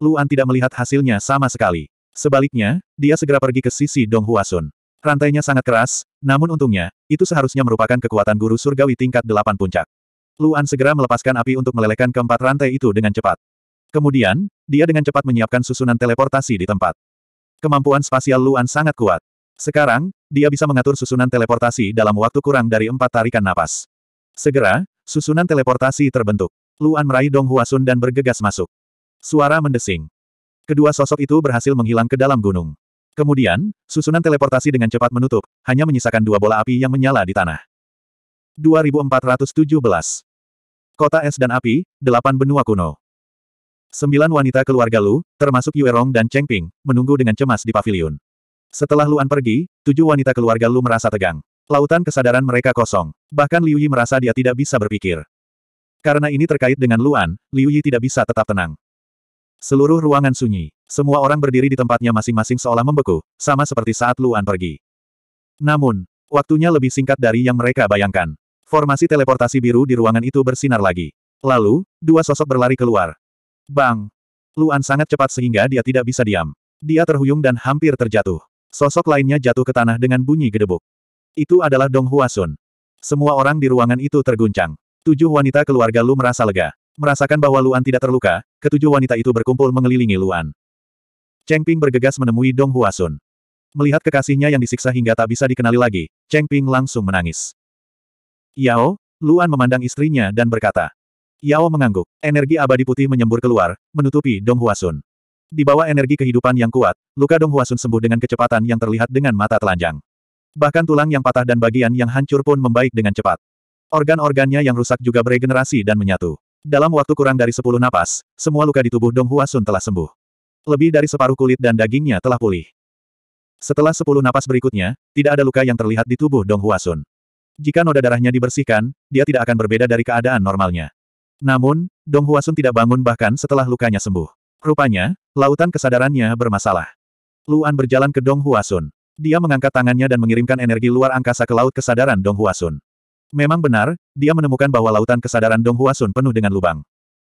Luan tidak melihat hasilnya sama sekali. Sebaliknya, dia segera pergi ke sisi Dong Huasun. Rantainya sangat keras, namun untungnya, itu seharusnya merupakan kekuatan guru surgawi tingkat delapan puncak. Luan segera melepaskan api untuk melelehkan keempat rantai itu dengan cepat. Kemudian, dia dengan cepat menyiapkan susunan teleportasi di tempat. Kemampuan spasial Luan sangat kuat. Sekarang, dia bisa mengatur susunan teleportasi dalam waktu kurang dari empat tarikan napas. Segera, susunan teleportasi terbentuk. Luan meraih Dong Huasun dan bergegas masuk. Suara mendesing. Kedua sosok itu berhasil menghilang ke dalam gunung. Kemudian, susunan teleportasi dengan cepat menutup, hanya menyisakan dua bola api yang menyala di tanah. 2417 Kota Es dan Api, Delapan Benua Kuno Sembilan wanita keluarga Lu, termasuk Yuerong dan Cheng Ping, menunggu dengan cemas di paviliun. Setelah Luan pergi, tujuh wanita keluarga Lu merasa tegang. Lautan kesadaran mereka kosong. Bahkan Liu Yi merasa dia tidak bisa berpikir. Karena ini terkait dengan Luan, Liu Yi tidak bisa tetap tenang. Seluruh ruangan sunyi. Semua orang berdiri di tempatnya masing-masing seolah membeku, sama seperti saat Luan pergi. Namun, waktunya lebih singkat dari yang mereka bayangkan. Formasi teleportasi biru di ruangan itu bersinar lagi. Lalu, dua sosok berlari keluar. Bang! Luan sangat cepat sehingga dia tidak bisa diam. Dia terhuyung dan hampir terjatuh. Sosok lainnya jatuh ke tanah dengan bunyi gedebuk. Itu adalah Dong Huasun. Semua orang di ruangan itu terguncang. Tujuh wanita keluarga Lu merasa lega. Merasakan bahwa Luan tidak terluka, ketujuh wanita itu berkumpul mengelilingi Luan. Cheng Ping bergegas menemui Dong Huasun. Melihat kekasihnya yang disiksa hingga tak bisa dikenali lagi, Cheng Ping langsung menangis. Yao, Luan memandang istrinya dan berkata, Yao mengangguk. Energi abadi putih menyembur keluar, menutupi Dong Huasun. Di bawah energi kehidupan yang kuat, luka Dong Huasun sembuh dengan kecepatan yang terlihat dengan mata telanjang. Bahkan tulang yang patah dan bagian yang hancur pun membaik dengan cepat. Organ-organnya yang rusak juga beregenerasi dan menyatu. Dalam waktu kurang dari 10 napas, semua luka di tubuh Dong Huasun telah sembuh. Lebih dari separuh kulit dan dagingnya telah pulih. Setelah 10 napas berikutnya, tidak ada luka yang terlihat di tubuh Dong Huasun. Jika noda darahnya dibersihkan, dia tidak akan berbeda dari keadaan normalnya. Namun, Dong Huasun tidak bangun bahkan setelah lukanya sembuh. Rupanya, lautan kesadarannya bermasalah. Luan berjalan ke Dong Huasun. Dia mengangkat tangannya dan mengirimkan energi luar angkasa ke laut kesadaran Dong Huasun. Memang benar, dia menemukan bahwa lautan kesadaran Dong Huasun penuh dengan lubang.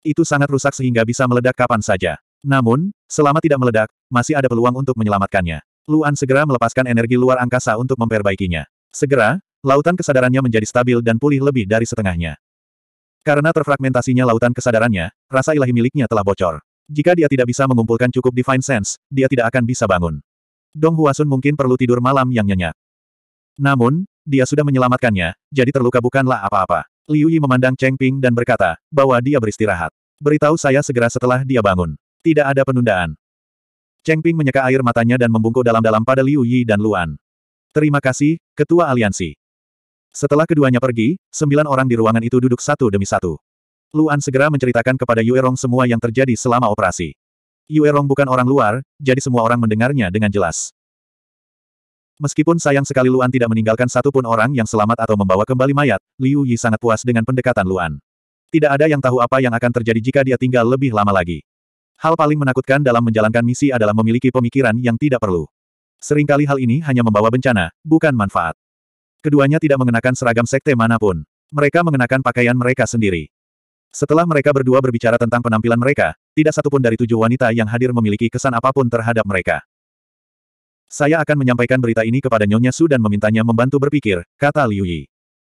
Itu sangat rusak sehingga bisa meledak kapan saja. Namun, selama tidak meledak, masih ada peluang untuk menyelamatkannya. Luan segera melepaskan energi luar angkasa untuk memperbaikinya. Segera, lautan kesadarannya menjadi stabil dan pulih lebih dari setengahnya. Karena terfragmentasinya lautan kesadarannya, rasa ilahi miliknya telah bocor. Jika dia tidak bisa mengumpulkan cukup Divine Sense, dia tidak akan bisa bangun. Dong Huasun mungkin perlu tidur malam yang nyenyak. Namun, dia sudah menyelamatkannya, jadi terluka bukanlah apa-apa. Liu Yi memandang Cheng Ping dan berkata, bahwa dia beristirahat. Beritahu saya segera setelah dia bangun. Tidak ada penundaan. Cheng Ping menyeka air matanya dan membungkuk dalam-dalam pada Liu Yi dan Luan. Terima kasih, Ketua Aliansi. Setelah keduanya pergi, sembilan orang di ruangan itu duduk satu demi satu. Luan segera menceritakan kepada Yuerong semua yang terjadi selama operasi. Yuerong bukan orang luar, jadi semua orang mendengarnya dengan jelas. Meskipun sayang sekali Luan tidak meninggalkan satupun orang yang selamat atau membawa kembali mayat, Liu Yi sangat puas dengan pendekatan Luan. Tidak ada yang tahu apa yang akan terjadi jika dia tinggal lebih lama lagi. Hal paling menakutkan dalam menjalankan misi adalah memiliki pemikiran yang tidak perlu. Seringkali hal ini hanya membawa bencana, bukan manfaat. Keduanya tidak mengenakan seragam sekte manapun. Mereka mengenakan pakaian mereka sendiri. Setelah mereka berdua berbicara tentang penampilan mereka, tidak satupun dari tujuh wanita yang hadir memiliki kesan apapun terhadap mereka. Saya akan menyampaikan berita ini kepada Nyonya Su dan memintanya membantu berpikir, kata Liu Yi.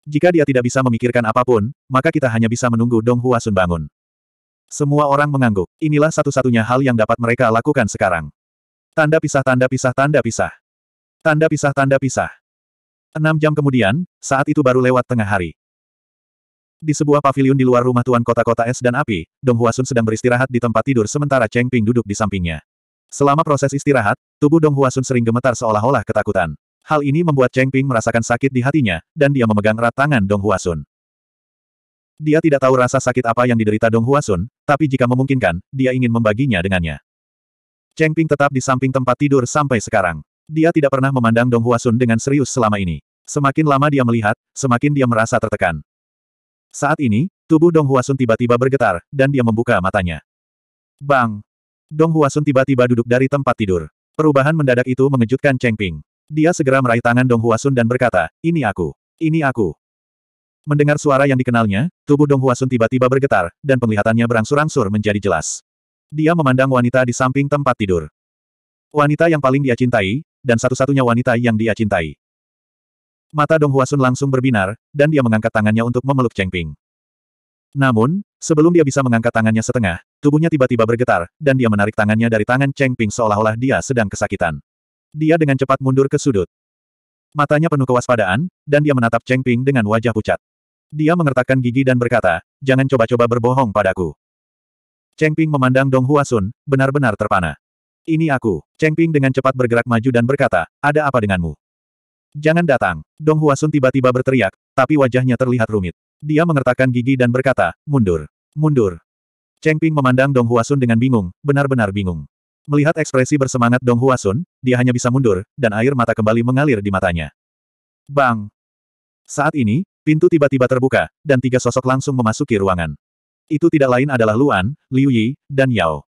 Jika dia tidak bisa memikirkan apapun, maka kita hanya bisa menunggu Dong Hua Sun bangun. Semua orang mengangguk. Inilah satu-satunya hal yang dapat mereka lakukan sekarang. Tanda pisah tanda pisah tanda pisah. Tanda pisah tanda pisah. Enam jam kemudian, saat itu baru lewat tengah hari. Di sebuah paviliun di luar rumah tuan kota-kota es dan api, Dong Huasun sedang beristirahat di tempat tidur sementara Cheng Ping duduk di sampingnya. Selama proses istirahat, tubuh Dong Huasun sering gemetar seolah-olah ketakutan. Hal ini membuat Cheng Ping merasakan sakit di hatinya, dan dia memegang erat tangan Dong Huasun. Dia tidak tahu rasa sakit apa yang diderita Dong Huasun, tapi jika memungkinkan, dia ingin membaginya dengannya. Cheng Ping tetap di samping tempat tidur sampai sekarang. Dia tidak pernah memandang Dong Huasun dengan serius selama ini. Semakin lama dia melihat, semakin dia merasa tertekan. Saat ini, tubuh Dong Huasun tiba-tiba bergetar, dan dia membuka matanya. Bang! Dong Huasun tiba-tiba duduk dari tempat tidur. Perubahan mendadak itu mengejutkan Cheng Ping. Dia segera meraih tangan Dong Huasun dan berkata, ini aku, ini aku. Mendengar suara yang dikenalnya, tubuh Dong Huasun tiba-tiba bergetar, dan penglihatannya berangsur-angsur menjadi jelas. Dia memandang wanita di samping tempat tidur. Wanita yang paling dia cintai, dan satu-satunya wanita yang dia cintai. Mata Dong Huasun langsung berbinar, dan dia mengangkat tangannya untuk memeluk Cheng Ping. Namun, sebelum dia bisa mengangkat tangannya setengah, tubuhnya tiba-tiba bergetar, dan dia menarik tangannya dari tangan Cheng Ping seolah-olah dia sedang kesakitan. Dia dengan cepat mundur ke sudut. Matanya penuh kewaspadaan, dan dia menatap Cheng Ping dengan wajah pucat. Dia mengertakkan gigi dan berkata, jangan coba-coba berbohong padaku. Cheng Ping memandang Dong Huasun, benar-benar terpana. Ini aku. Cheng Ping dengan cepat bergerak maju dan berkata, ada apa denganmu? Jangan datang. Dong Huasun tiba-tiba berteriak, tapi wajahnya terlihat rumit. Dia mengertakkan gigi dan berkata, mundur. Mundur. Cheng Ping memandang Dong Huasun dengan bingung, benar-benar bingung. Melihat ekspresi bersemangat Dong Huasun, dia hanya bisa mundur, dan air mata kembali mengalir di matanya. Bang! Saat ini, pintu tiba-tiba terbuka, dan tiga sosok langsung memasuki ruangan. Itu tidak lain adalah Luan, Liu Yi, dan Yao.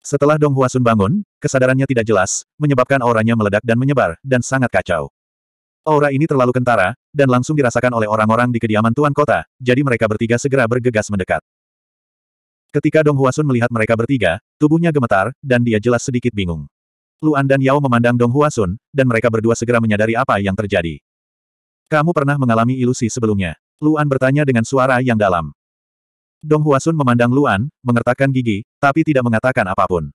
Setelah Dong Huasun bangun, kesadarannya tidak jelas, menyebabkan auranya meledak dan menyebar, dan sangat kacau. Aura ini terlalu kentara, dan langsung dirasakan oleh orang-orang di kediaman Tuan Kota, jadi mereka bertiga segera bergegas mendekat. Ketika Dong Huasun melihat mereka bertiga, tubuhnya gemetar, dan dia jelas sedikit bingung. Luan dan Yao memandang Dong Huasun, dan mereka berdua segera menyadari apa yang terjadi. Kamu pernah mengalami ilusi sebelumnya? Luan bertanya dengan suara yang dalam. Dong Huasun memandang Luan, mengertakkan gigi, tapi tidak mengatakan apapun.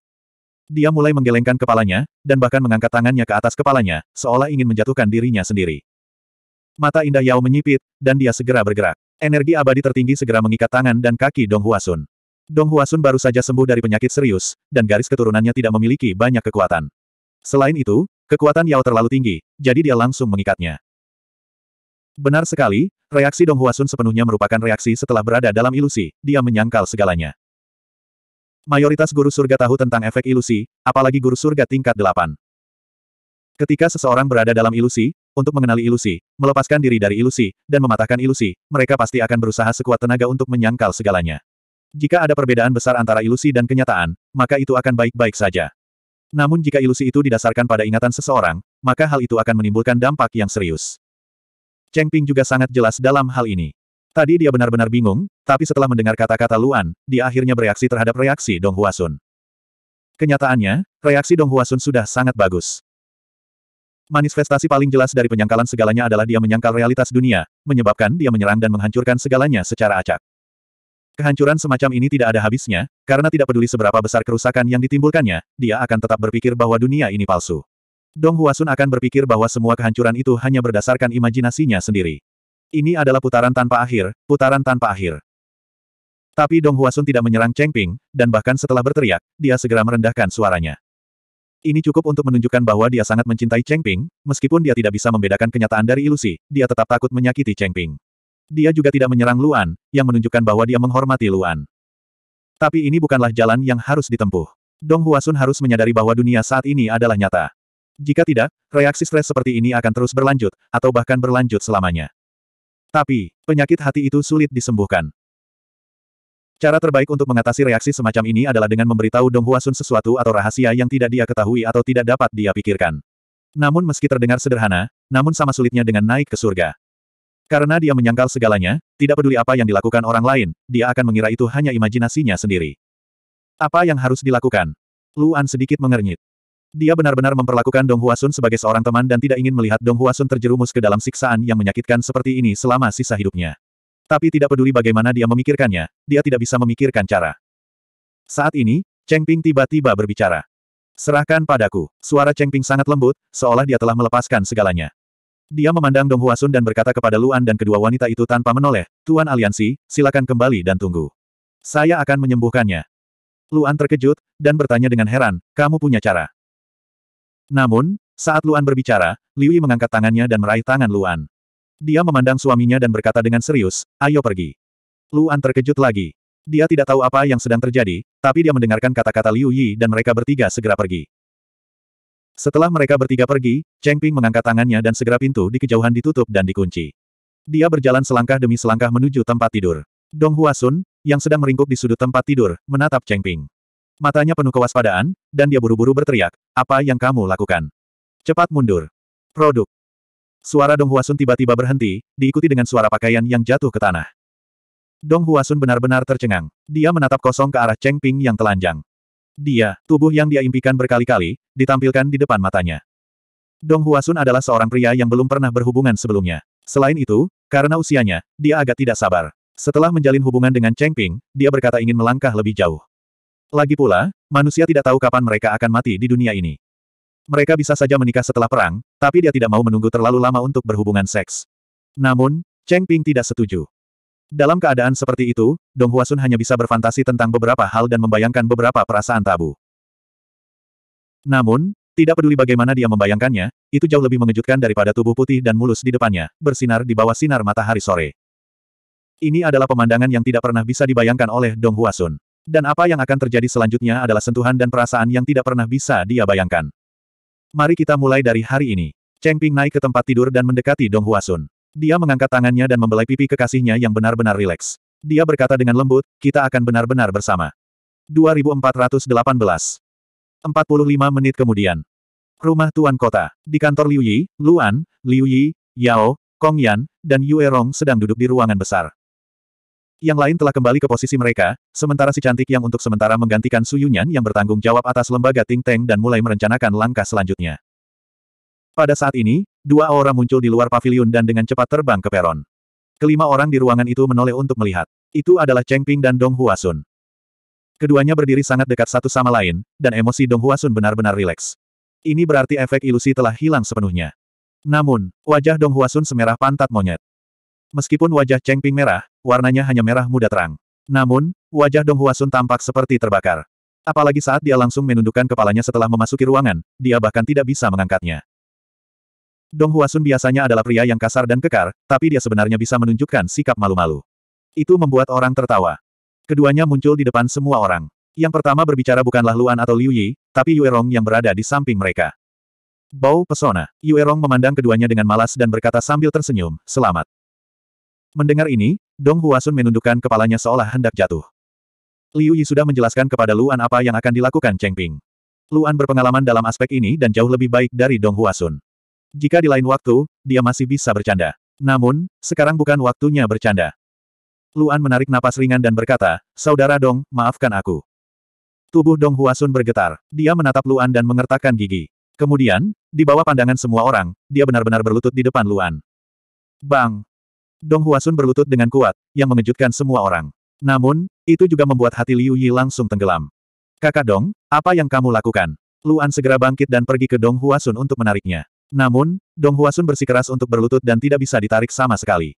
Dia mulai menggelengkan kepalanya, dan bahkan mengangkat tangannya ke atas kepalanya, seolah ingin menjatuhkan dirinya sendiri. Mata indah Yao menyipit, dan dia segera bergerak. Energi abadi tertinggi segera mengikat tangan dan kaki Dong Huasun. Dong Huasun baru saja sembuh dari penyakit serius, dan garis keturunannya tidak memiliki banyak kekuatan. Selain itu, kekuatan Yao terlalu tinggi, jadi dia langsung mengikatnya. Benar sekali, reaksi Dong Huasun sepenuhnya merupakan reaksi setelah berada dalam ilusi, dia menyangkal segalanya. Mayoritas guru surga tahu tentang efek ilusi, apalagi guru surga tingkat delapan. Ketika seseorang berada dalam ilusi, untuk mengenali ilusi, melepaskan diri dari ilusi, dan mematahkan ilusi, mereka pasti akan berusaha sekuat tenaga untuk menyangkal segalanya. Jika ada perbedaan besar antara ilusi dan kenyataan, maka itu akan baik-baik saja. Namun jika ilusi itu didasarkan pada ingatan seseorang, maka hal itu akan menimbulkan dampak yang serius. Cheng Ping juga sangat jelas dalam hal ini. Tadi dia benar-benar bingung, tapi setelah mendengar kata-kata Luan, dia akhirnya bereaksi terhadap reaksi Dong Huasun. Kenyataannya, reaksi Dong Huasun sudah sangat bagus. Manifestasi paling jelas dari penyangkalan segalanya adalah dia menyangkal realitas dunia, menyebabkan dia menyerang dan menghancurkan segalanya secara acak. Kehancuran semacam ini tidak ada habisnya, karena tidak peduli seberapa besar kerusakan yang ditimbulkannya, dia akan tetap berpikir bahwa dunia ini palsu. Dong Huasun akan berpikir bahwa semua kehancuran itu hanya berdasarkan imajinasinya sendiri. Ini adalah putaran tanpa akhir, putaran tanpa akhir. Tapi Dong Huasun tidak menyerang Cheng Ping, dan bahkan setelah berteriak, dia segera merendahkan suaranya. Ini cukup untuk menunjukkan bahwa dia sangat mencintai Cheng Ping, meskipun dia tidak bisa membedakan kenyataan dari ilusi, dia tetap takut menyakiti Cheng Ping. Dia juga tidak menyerang Luan, yang menunjukkan bahwa dia menghormati Luan. Tapi ini bukanlah jalan yang harus ditempuh. Dong Huasun harus menyadari bahwa dunia saat ini adalah nyata. Jika tidak, reaksi stres seperti ini akan terus berlanjut, atau bahkan berlanjut selamanya. Tapi, penyakit hati itu sulit disembuhkan. Cara terbaik untuk mengatasi reaksi semacam ini adalah dengan memberitahu Dong Huasun sesuatu atau rahasia yang tidak dia ketahui atau tidak dapat dia pikirkan. Namun meski terdengar sederhana, namun sama sulitnya dengan naik ke surga. Karena dia menyangkal segalanya, tidak peduli apa yang dilakukan orang lain, dia akan mengira itu hanya imajinasinya sendiri. Apa yang harus dilakukan? Luan sedikit mengernyit. Dia benar-benar memperlakukan Dong Huasun sebagai seorang teman dan tidak ingin melihat Dong Huasun terjerumus ke dalam siksaan yang menyakitkan seperti ini selama sisa hidupnya. Tapi tidak peduli bagaimana dia memikirkannya, dia tidak bisa memikirkan cara. Saat ini, Cheng Ping tiba-tiba berbicara. Serahkan padaku. Suara Cheng Ping sangat lembut, seolah dia telah melepaskan segalanya. Dia memandang Dong Huasun dan berkata kepada Luan dan kedua wanita itu tanpa menoleh, Tuan Aliansi, silakan kembali dan tunggu. Saya akan menyembuhkannya. Luan terkejut, dan bertanya dengan heran, kamu punya cara. Namun, saat Luan berbicara, Liu Yi mengangkat tangannya dan meraih tangan Luan. Dia memandang suaminya dan berkata dengan serius, ayo pergi. Luan terkejut lagi. Dia tidak tahu apa yang sedang terjadi, tapi dia mendengarkan kata-kata Liu Yi dan mereka bertiga segera pergi. Setelah mereka bertiga pergi, Cheng Ping mengangkat tangannya dan segera pintu di kejauhan ditutup dan dikunci. Dia berjalan selangkah demi selangkah menuju tempat tidur. Dong Hua Sun, yang sedang meringkuk di sudut tempat tidur, menatap Cheng Ping. Matanya penuh kewaspadaan, dan dia buru-buru berteriak, apa yang kamu lakukan? Cepat mundur. Produk. Suara Dong Huasun tiba-tiba berhenti, diikuti dengan suara pakaian yang jatuh ke tanah. Dong Huasun benar-benar tercengang. Dia menatap kosong ke arah Cheng Ping yang telanjang. Dia, tubuh yang dia impikan berkali-kali, ditampilkan di depan matanya. Dong Huasun adalah seorang pria yang belum pernah berhubungan sebelumnya. Selain itu, karena usianya, dia agak tidak sabar. Setelah menjalin hubungan dengan Cheng Ping, dia berkata ingin melangkah lebih jauh. Lagi pula, manusia tidak tahu kapan mereka akan mati di dunia ini. Mereka bisa saja menikah setelah perang, tapi dia tidak mau menunggu terlalu lama untuk berhubungan seks. Namun, Cheng Ping tidak setuju. Dalam keadaan seperti itu, Dong Huasun hanya bisa berfantasi tentang beberapa hal dan membayangkan beberapa perasaan tabu. Namun, tidak peduli bagaimana dia membayangkannya, itu jauh lebih mengejutkan daripada tubuh putih dan mulus di depannya, bersinar di bawah sinar matahari sore. Ini adalah pemandangan yang tidak pernah bisa dibayangkan oleh Dong Huasun. Dan apa yang akan terjadi selanjutnya adalah sentuhan dan perasaan yang tidak pernah bisa dia bayangkan. Mari kita mulai dari hari ini. Cheng Ping naik ke tempat tidur dan mendekati Dong Huasun. Dia mengangkat tangannya dan membelai pipi kekasihnya yang benar-benar rileks. Dia berkata dengan lembut, kita akan benar-benar bersama. 2418 45 menit kemudian. Rumah Tuan Kota. Di kantor Liu Yi, Luan, Liu Yi, Yao, Kong Yan, dan Yue Rong sedang duduk di ruangan besar. Yang lain telah kembali ke posisi mereka, sementara si cantik yang untuk sementara menggantikan Su Yunyan yang bertanggung jawab atas lembaga Ting Teng dan mulai merencanakan langkah selanjutnya. Pada saat ini, dua aura muncul di luar pavilion dan dengan cepat terbang ke peron. Kelima orang di ruangan itu menoleh untuk melihat. Itu adalah Cheng Ping dan Dong Huasun. Keduanya berdiri sangat dekat satu sama lain, dan emosi Dong Huasun benar-benar rileks. Ini berarti efek ilusi telah hilang sepenuhnya. Namun, wajah Dong Huasun semerah pantat monyet. Meskipun wajah Cheng Ping merah, warnanya hanya merah muda terang. Namun, wajah Dong Huasun tampak seperti terbakar. Apalagi saat dia langsung menundukkan kepalanya setelah memasuki ruangan, dia bahkan tidak bisa mengangkatnya. Dong Huasun biasanya adalah pria yang kasar dan kekar, tapi dia sebenarnya bisa menunjukkan sikap malu-malu. Itu membuat orang tertawa. Keduanya muncul di depan semua orang. Yang pertama berbicara bukanlah Luan atau Liu Yi, tapi Yue Rong yang berada di samping mereka. Bau pesona. Yue Rong memandang keduanya dengan malas dan berkata sambil tersenyum, selamat. Mendengar ini, Dong Huasun menundukkan kepalanya seolah hendak jatuh. Liu Yi sudah menjelaskan kepada Luan apa yang akan dilakukan Cheng Ping. Luan berpengalaman dalam aspek ini dan jauh lebih baik dari Dong Huasun. Jika di lain waktu, dia masih bisa bercanda. Namun, sekarang bukan waktunya bercanda. Luan menarik napas ringan dan berkata, Saudara Dong, maafkan aku. Tubuh Dong Huasun bergetar. Dia menatap Luan dan mengertakkan gigi. Kemudian, di bawah pandangan semua orang, dia benar-benar berlutut di depan Luan. Bang! Dong Huasun berlutut dengan kuat, yang mengejutkan semua orang. Namun, itu juga membuat hati Liu Yi langsung tenggelam. Kakak Dong, apa yang kamu lakukan? Luan segera bangkit dan pergi ke Dong Huasun untuk menariknya. Namun, Dong Huasun bersikeras untuk berlutut dan tidak bisa ditarik sama sekali.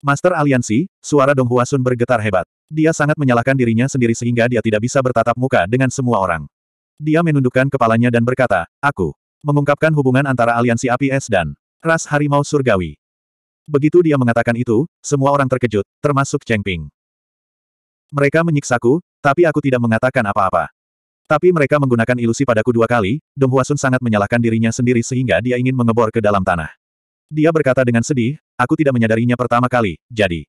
Master Aliansi, suara Dong Huasun bergetar hebat. Dia sangat menyalahkan dirinya sendiri sehingga dia tidak bisa bertatap muka dengan semua orang. Dia menundukkan kepalanya dan berkata, Aku mengungkapkan hubungan antara aliansi api es dan ras harimau surgawi. Begitu dia mengatakan itu, semua orang terkejut, termasuk Cheng Ping. Mereka menyiksaku, tapi aku tidak mengatakan apa-apa. Tapi mereka menggunakan ilusi padaku dua kali, Dong Huasun sangat menyalahkan dirinya sendiri sehingga dia ingin mengebor ke dalam tanah. Dia berkata dengan sedih, aku tidak menyadarinya pertama kali, jadi.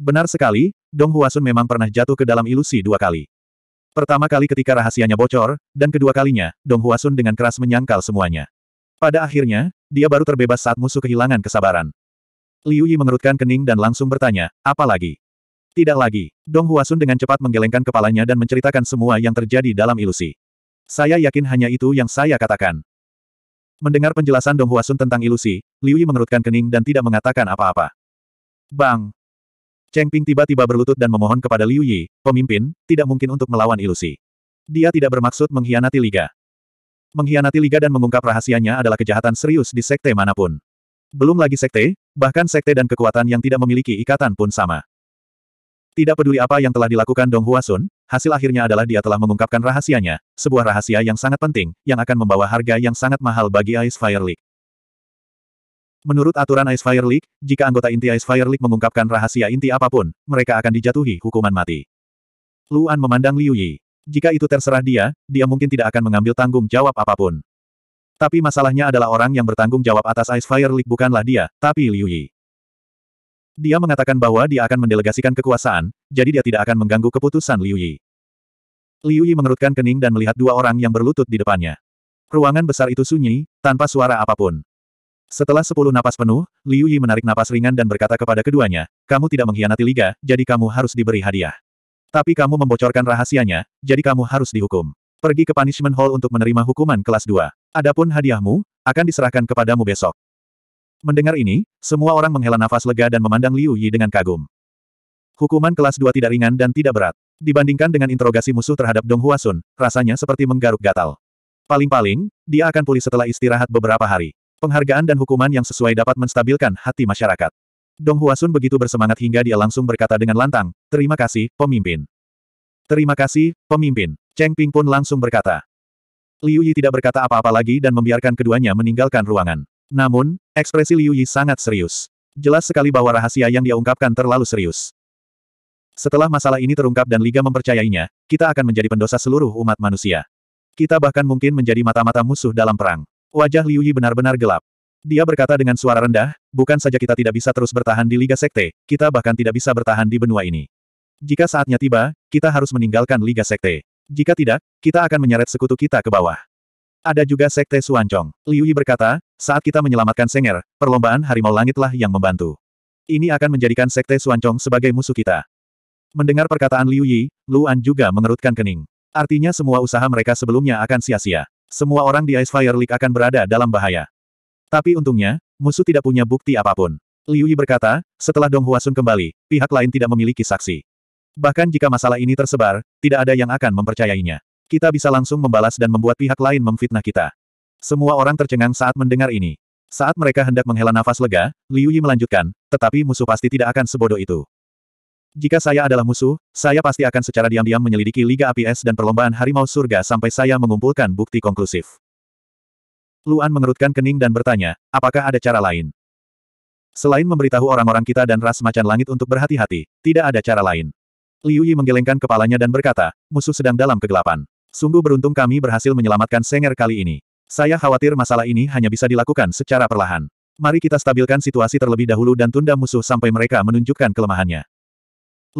Benar sekali, Dong Huasun memang pernah jatuh ke dalam ilusi dua kali. Pertama kali ketika rahasianya bocor, dan kedua kalinya, Dong Huasun dengan keras menyangkal semuanya. Pada akhirnya, dia baru terbebas saat musuh kehilangan kesabaran. Liu Yi mengerutkan kening dan langsung bertanya, apa lagi? Tidak lagi. Dong Huasun dengan cepat menggelengkan kepalanya dan menceritakan semua yang terjadi dalam ilusi. Saya yakin hanya itu yang saya katakan. Mendengar penjelasan Dong Huasun tentang ilusi, Liu Yi mengerutkan kening dan tidak mengatakan apa-apa. Bang! Cheng Ping tiba-tiba berlutut dan memohon kepada Liu Yi, pemimpin, tidak mungkin untuk melawan ilusi. Dia tidak bermaksud mengkhianati Liga. Mengkhianati Liga dan mengungkap rahasianya adalah kejahatan serius di sekte manapun. Belum lagi sekte, bahkan sekte dan kekuatan yang tidak memiliki ikatan pun sama. Tidak peduli apa yang telah dilakukan Dong Huasun, hasil akhirnya adalah dia telah mengungkapkan rahasianya, sebuah rahasia yang sangat penting, yang akan membawa harga yang sangat mahal bagi Ice Fire League. Menurut aturan Ice Fire League, jika anggota inti Ice Fire League mengungkapkan rahasia inti apapun, mereka akan dijatuhi hukuman mati. Luan memandang Liu Yi. Jika itu terserah dia, dia mungkin tidak akan mengambil tanggung jawab apapun. Tapi masalahnya adalah orang yang bertanggung jawab atas Ice Fire League bukanlah dia, tapi Liu Yi. Dia mengatakan bahwa dia akan mendelegasikan kekuasaan, jadi dia tidak akan mengganggu keputusan Liu Yi. Liu Yi mengerutkan kening dan melihat dua orang yang berlutut di depannya. Ruangan besar itu sunyi, tanpa suara apapun. Setelah sepuluh napas penuh, Liu Yi menarik napas ringan dan berkata kepada keduanya, kamu tidak mengkhianati Liga, jadi kamu harus diberi hadiah. Tapi kamu membocorkan rahasianya, jadi kamu harus dihukum. Pergi ke Punishment Hall untuk menerima hukuman kelas 2. Adapun hadiahmu, akan diserahkan kepadamu besok. Mendengar ini, semua orang menghela nafas lega dan memandang Liu Yi dengan kagum. Hukuman kelas 2 tidak ringan dan tidak berat. Dibandingkan dengan interogasi musuh terhadap Dong Huasun, rasanya seperti menggaruk gatal. Paling-paling, dia akan pulih setelah istirahat beberapa hari. Penghargaan dan hukuman yang sesuai dapat menstabilkan hati masyarakat. Dong Huasun begitu bersemangat hingga dia langsung berkata dengan lantang, Terima kasih, pemimpin. Terima kasih, pemimpin. Cheng Ping pun langsung berkata. Liu Yi tidak berkata apa-apa lagi dan membiarkan keduanya meninggalkan ruangan. Namun, ekspresi Liu Yi sangat serius. Jelas sekali bahwa rahasia yang dia ungkapkan terlalu serius. Setelah masalah ini terungkap dan Liga mempercayainya, kita akan menjadi pendosa seluruh umat manusia. Kita bahkan mungkin menjadi mata-mata musuh dalam perang. Wajah Liu Yi benar-benar gelap. Dia berkata dengan suara rendah, bukan saja kita tidak bisa terus bertahan di Liga Sekte, kita bahkan tidak bisa bertahan di benua ini. Jika saatnya tiba, kita harus meninggalkan Liga Sekte. Jika tidak, kita akan menyeret sekutu kita ke bawah. Ada juga Sekte Suancong. Liu Yi berkata, saat kita menyelamatkan Senger, perlombaan harimau langitlah yang membantu. Ini akan menjadikan Sekte Suancong sebagai musuh kita. Mendengar perkataan Liu Yi, Luan juga mengerutkan kening. Artinya semua usaha mereka sebelumnya akan sia-sia. Semua orang di Ice Fire League akan berada dalam bahaya. Tapi untungnya, musuh tidak punya bukti apapun. Liu Yi berkata, setelah Dong Huasun kembali, pihak lain tidak memiliki saksi. Bahkan jika masalah ini tersebar, tidak ada yang akan mempercayainya. Kita bisa langsung membalas dan membuat pihak lain memfitnah kita. Semua orang tercengang saat mendengar ini. Saat mereka hendak menghela nafas lega, Liu Yi melanjutkan, tetapi musuh pasti tidak akan sebodoh itu. Jika saya adalah musuh, saya pasti akan secara diam-diam menyelidiki Liga APS dan Perlombaan Harimau Surga sampai saya mengumpulkan bukti konklusif. Luan mengerutkan kening dan bertanya, apakah ada cara lain? Selain memberitahu orang-orang kita dan ras macan langit untuk berhati-hati, tidak ada cara lain. Liu Yi menggelengkan kepalanya dan berkata, musuh sedang dalam kegelapan. Sungguh beruntung kami berhasil menyelamatkan Senger kali ini. Saya khawatir masalah ini hanya bisa dilakukan secara perlahan. Mari kita stabilkan situasi terlebih dahulu dan tunda musuh sampai mereka menunjukkan kelemahannya.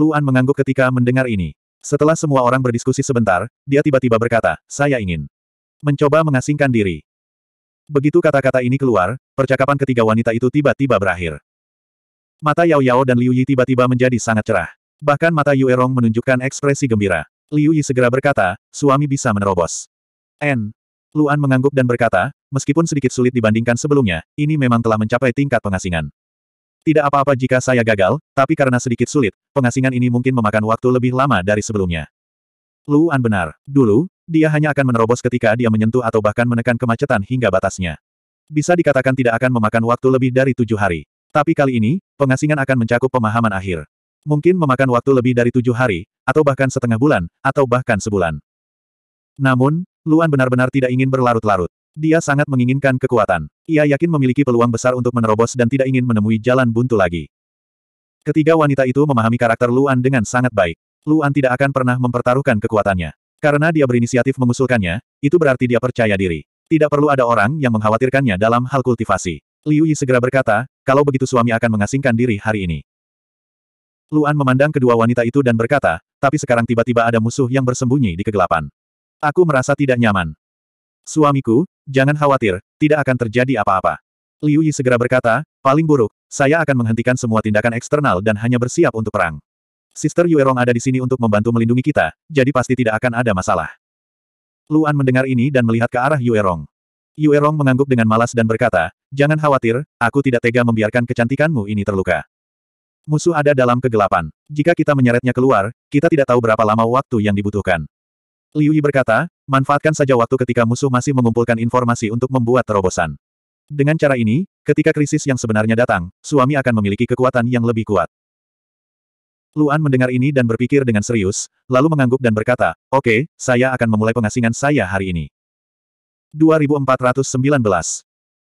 Luan mengangguk ketika mendengar ini. Setelah semua orang berdiskusi sebentar, dia tiba-tiba berkata, saya ingin mencoba mengasingkan diri. Begitu kata-kata ini keluar, percakapan ketiga wanita itu tiba-tiba berakhir. Mata Yao Yao dan Liu Yi tiba-tiba menjadi sangat cerah. Bahkan mata Yue Rong menunjukkan ekspresi gembira. Liu Yi segera berkata, suami bisa menerobos. N. Luan mengangguk dan berkata, meskipun sedikit sulit dibandingkan sebelumnya, ini memang telah mencapai tingkat pengasingan. Tidak apa-apa jika saya gagal, tapi karena sedikit sulit, pengasingan ini mungkin memakan waktu lebih lama dari sebelumnya. Luan benar. Dulu, dia hanya akan menerobos ketika dia menyentuh atau bahkan menekan kemacetan hingga batasnya. Bisa dikatakan tidak akan memakan waktu lebih dari tujuh hari. Tapi kali ini, pengasingan akan mencakup pemahaman akhir. Mungkin memakan waktu lebih dari tujuh hari, atau bahkan setengah bulan, atau bahkan sebulan. Namun, Luan benar-benar tidak ingin berlarut-larut. Dia sangat menginginkan kekuatan. Ia yakin memiliki peluang besar untuk menerobos dan tidak ingin menemui jalan buntu lagi. Ketiga wanita itu memahami karakter Luan dengan sangat baik. Luan tidak akan pernah mempertaruhkan kekuatannya. Karena dia berinisiatif mengusulkannya, itu berarti dia percaya diri. Tidak perlu ada orang yang mengkhawatirkannya dalam hal kultivasi. Liu Yi segera berkata, kalau begitu suami akan mengasingkan diri hari ini. Luan memandang kedua wanita itu dan berkata, tapi sekarang tiba-tiba ada musuh yang bersembunyi di kegelapan. Aku merasa tidak nyaman. Suamiku, jangan khawatir, tidak akan terjadi apa-apa. Liu Yi segera berkata, paling buruk, saya akan menghentikan semua tindakan eksternal dan hanya bersiap untuk perang. Sister Yuerong ada di sini untuk membantu melindungi kita, jadi pasti tidak akan ada masalah. Luan mendengar ini dan melihat ke arah Yuerong. Yuerong mengangguk dengan malas dan berkata, Jangan khawatir, aku tidak tega membiarkan kecantikanmu ini terluka. Musuh ada dalam kegelapan. Jika kita menyeretnya keluar, kita tidak tahu berapa lama waktu yang dibutuhkan. Liu Yi berkata, manfaatkan saja waktu ketika musuh masih mengumpulkan informasi untuk membuat terobosan. Dengan cara ini, ketika krisis yang sebenarnya datang, suami akan memiliki kekuatan yang lebih kuat. Luan mendengar ini dan berpikir dengan serius, lalu mengangguk dan berkata, oke, okay, saya akan memulai pengasingan saya hari ini. 2419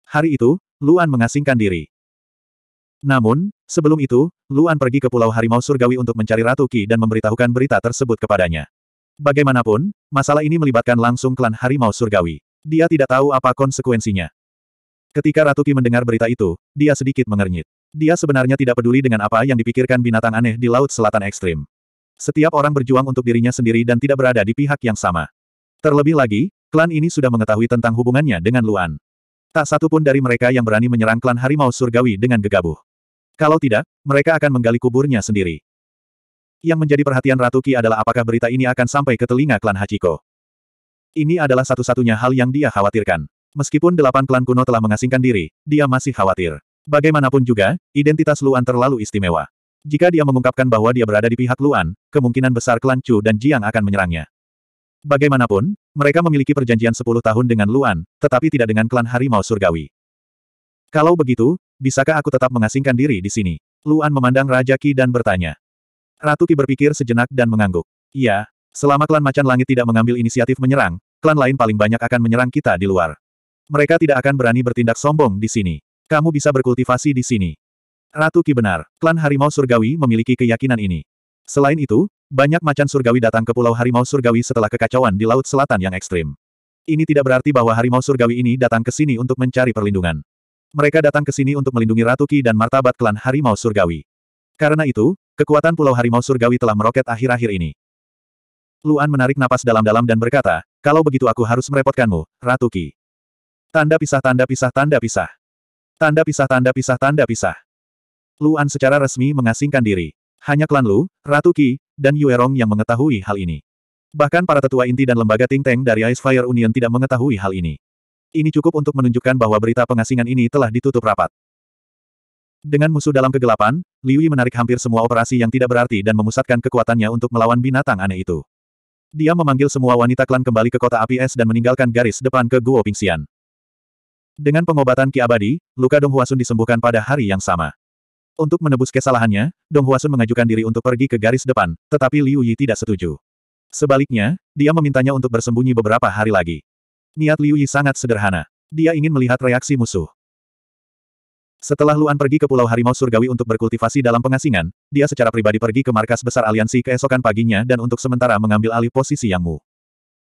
Hari itu, Luan mengasingkan diri. Namun, sebelum itu, Luan pergi ke Pulau Harimau Surgawi untuk mencari Ratu Ki dan memberitahukan berita tersebut kepadanya. Bagaimanapun, masalah ini melibatkan langsung klan Harimau Surgawi. Dia tidak tahu apa konsekuensinya. Ketika Ratu Ki mendengar berita itu, dia sedikit mengernyit. Dia sebenarnya tidak peduli dengan apa yang dipikirkan binatang aneh di Laut Selatan Ekstrim. Setiap orang berjuang untuk dirinya sendiri dan tidak berada di pihak yang sama. Terlebih lagi, klan ini sudah mengetahui tentang hubungannya dengan Luan. Tak satu pun dari mereka yang berani menyerang klan harimau surgawi dengan gegabah. Kalau tidak, mereka akan menggali kuburnya sendiri. Yang menjadi perhatian Ratu Ki adalah apakah berita ini akan sampai ke telinga klan Hachiko. Ini adalah satu-satunya hal yang dia khawatirkan. Meskipun delapan klan kuno telah mengasingkan diri, dia masih khawatir. Bagaimanapun juga, identitas Luan terlalu istimewa. Jika dia mengungkapkan bahwa dia berada di pihak Luan, kemungkinan besar klan Chu dan Jiang akan menyerangnya. Bagaimanapun, mereka memiliki perjanjian 10 tahun dengan Luan, tetapi tidak dengan klan Harimau Surgawi. Kalau begitu, bisakah aku tetap mengasingkan diri di sini? Luan memandang Raja Ki dan bertanya. Ratu Ki berpikir sejenak dan mengangguk. Iya, selama klan Macan Langit tidak mengambil inisiatif menyerang, klan lain paling banyak akan menyerang kita di luar. Mereka tidak akan berani bertindak sombong di sini. Kamu bisa berkultivasi di sini. Ratu Ki benar, klan Harimau Surgawi memiliki keyakinan ini. Selain itu, banyak macan surgawi datang ke Pulau Harimau Surgawi setelah kekacauan di Laut Selatan yang ekstrim. Ini tidak berarti bahwa harimau surgawi ini datang ke sini untuk mencari perlindungan. Mereka datang ke sini untuk melindungi Ratu Ki dan martabat klan Harimau Surgawi. Karena itu, kekuatan Pulau Harimau Surgawi telah meroket akhir-akhir ini. Luan menarik napas dalam-dalam dan berkata, kalau begitu aku harus merepotkanmu, Ratu Ki. Tanda pisah tanda pisah tanda pisah. Tanda pisah tanda pisah tanda pisah. Luan secara resmi mengasingkan diri. Hanya klan Lu, Ratu Qi, dan Yuerong yang mengetahui hal ini. Bahkan para tetua inti dan lembaga Ting Teng dari Ice Fire Union tidak mengetahui hal ini. Ini cukup untuk menunjukkan bahwa berita pengasingan ini telah ditutup rapat. Dengan musuh dalam kegelapan, Liu Yi menarik hampir semua operasi yang tidak berarti dan memusatkan kekuatannya untuk melawan binatang aneh itu. Dia memanggil semua wanita klan kembali ke kota APS dan meninggalkan garis depan ke Guo Pingxian. Dengan pengobatan Ki Abadi, luka Dong Huasun disembuhkan pada hari yang sama. Untuk menebus kesalahannya, Dong Huasun mengajukan diri untuk pergi ke garis depan, tetapi Liu Yi tidak setuju. Sebaliknya, dia memintanya untuk bersembunyi beberapa hari lagi. Niat Liu Yi sangat sederhana. Dia ingin melihat reaksi musuh. Setelah Luan pergi ke Pulau Harimau Surgawi untuk berkultivasi dalam pengasingan, dia secara pribadi pergi ke markas besar aliansi keesokan paginya dan untuk sementara mengambil alih posisi Yang Mu.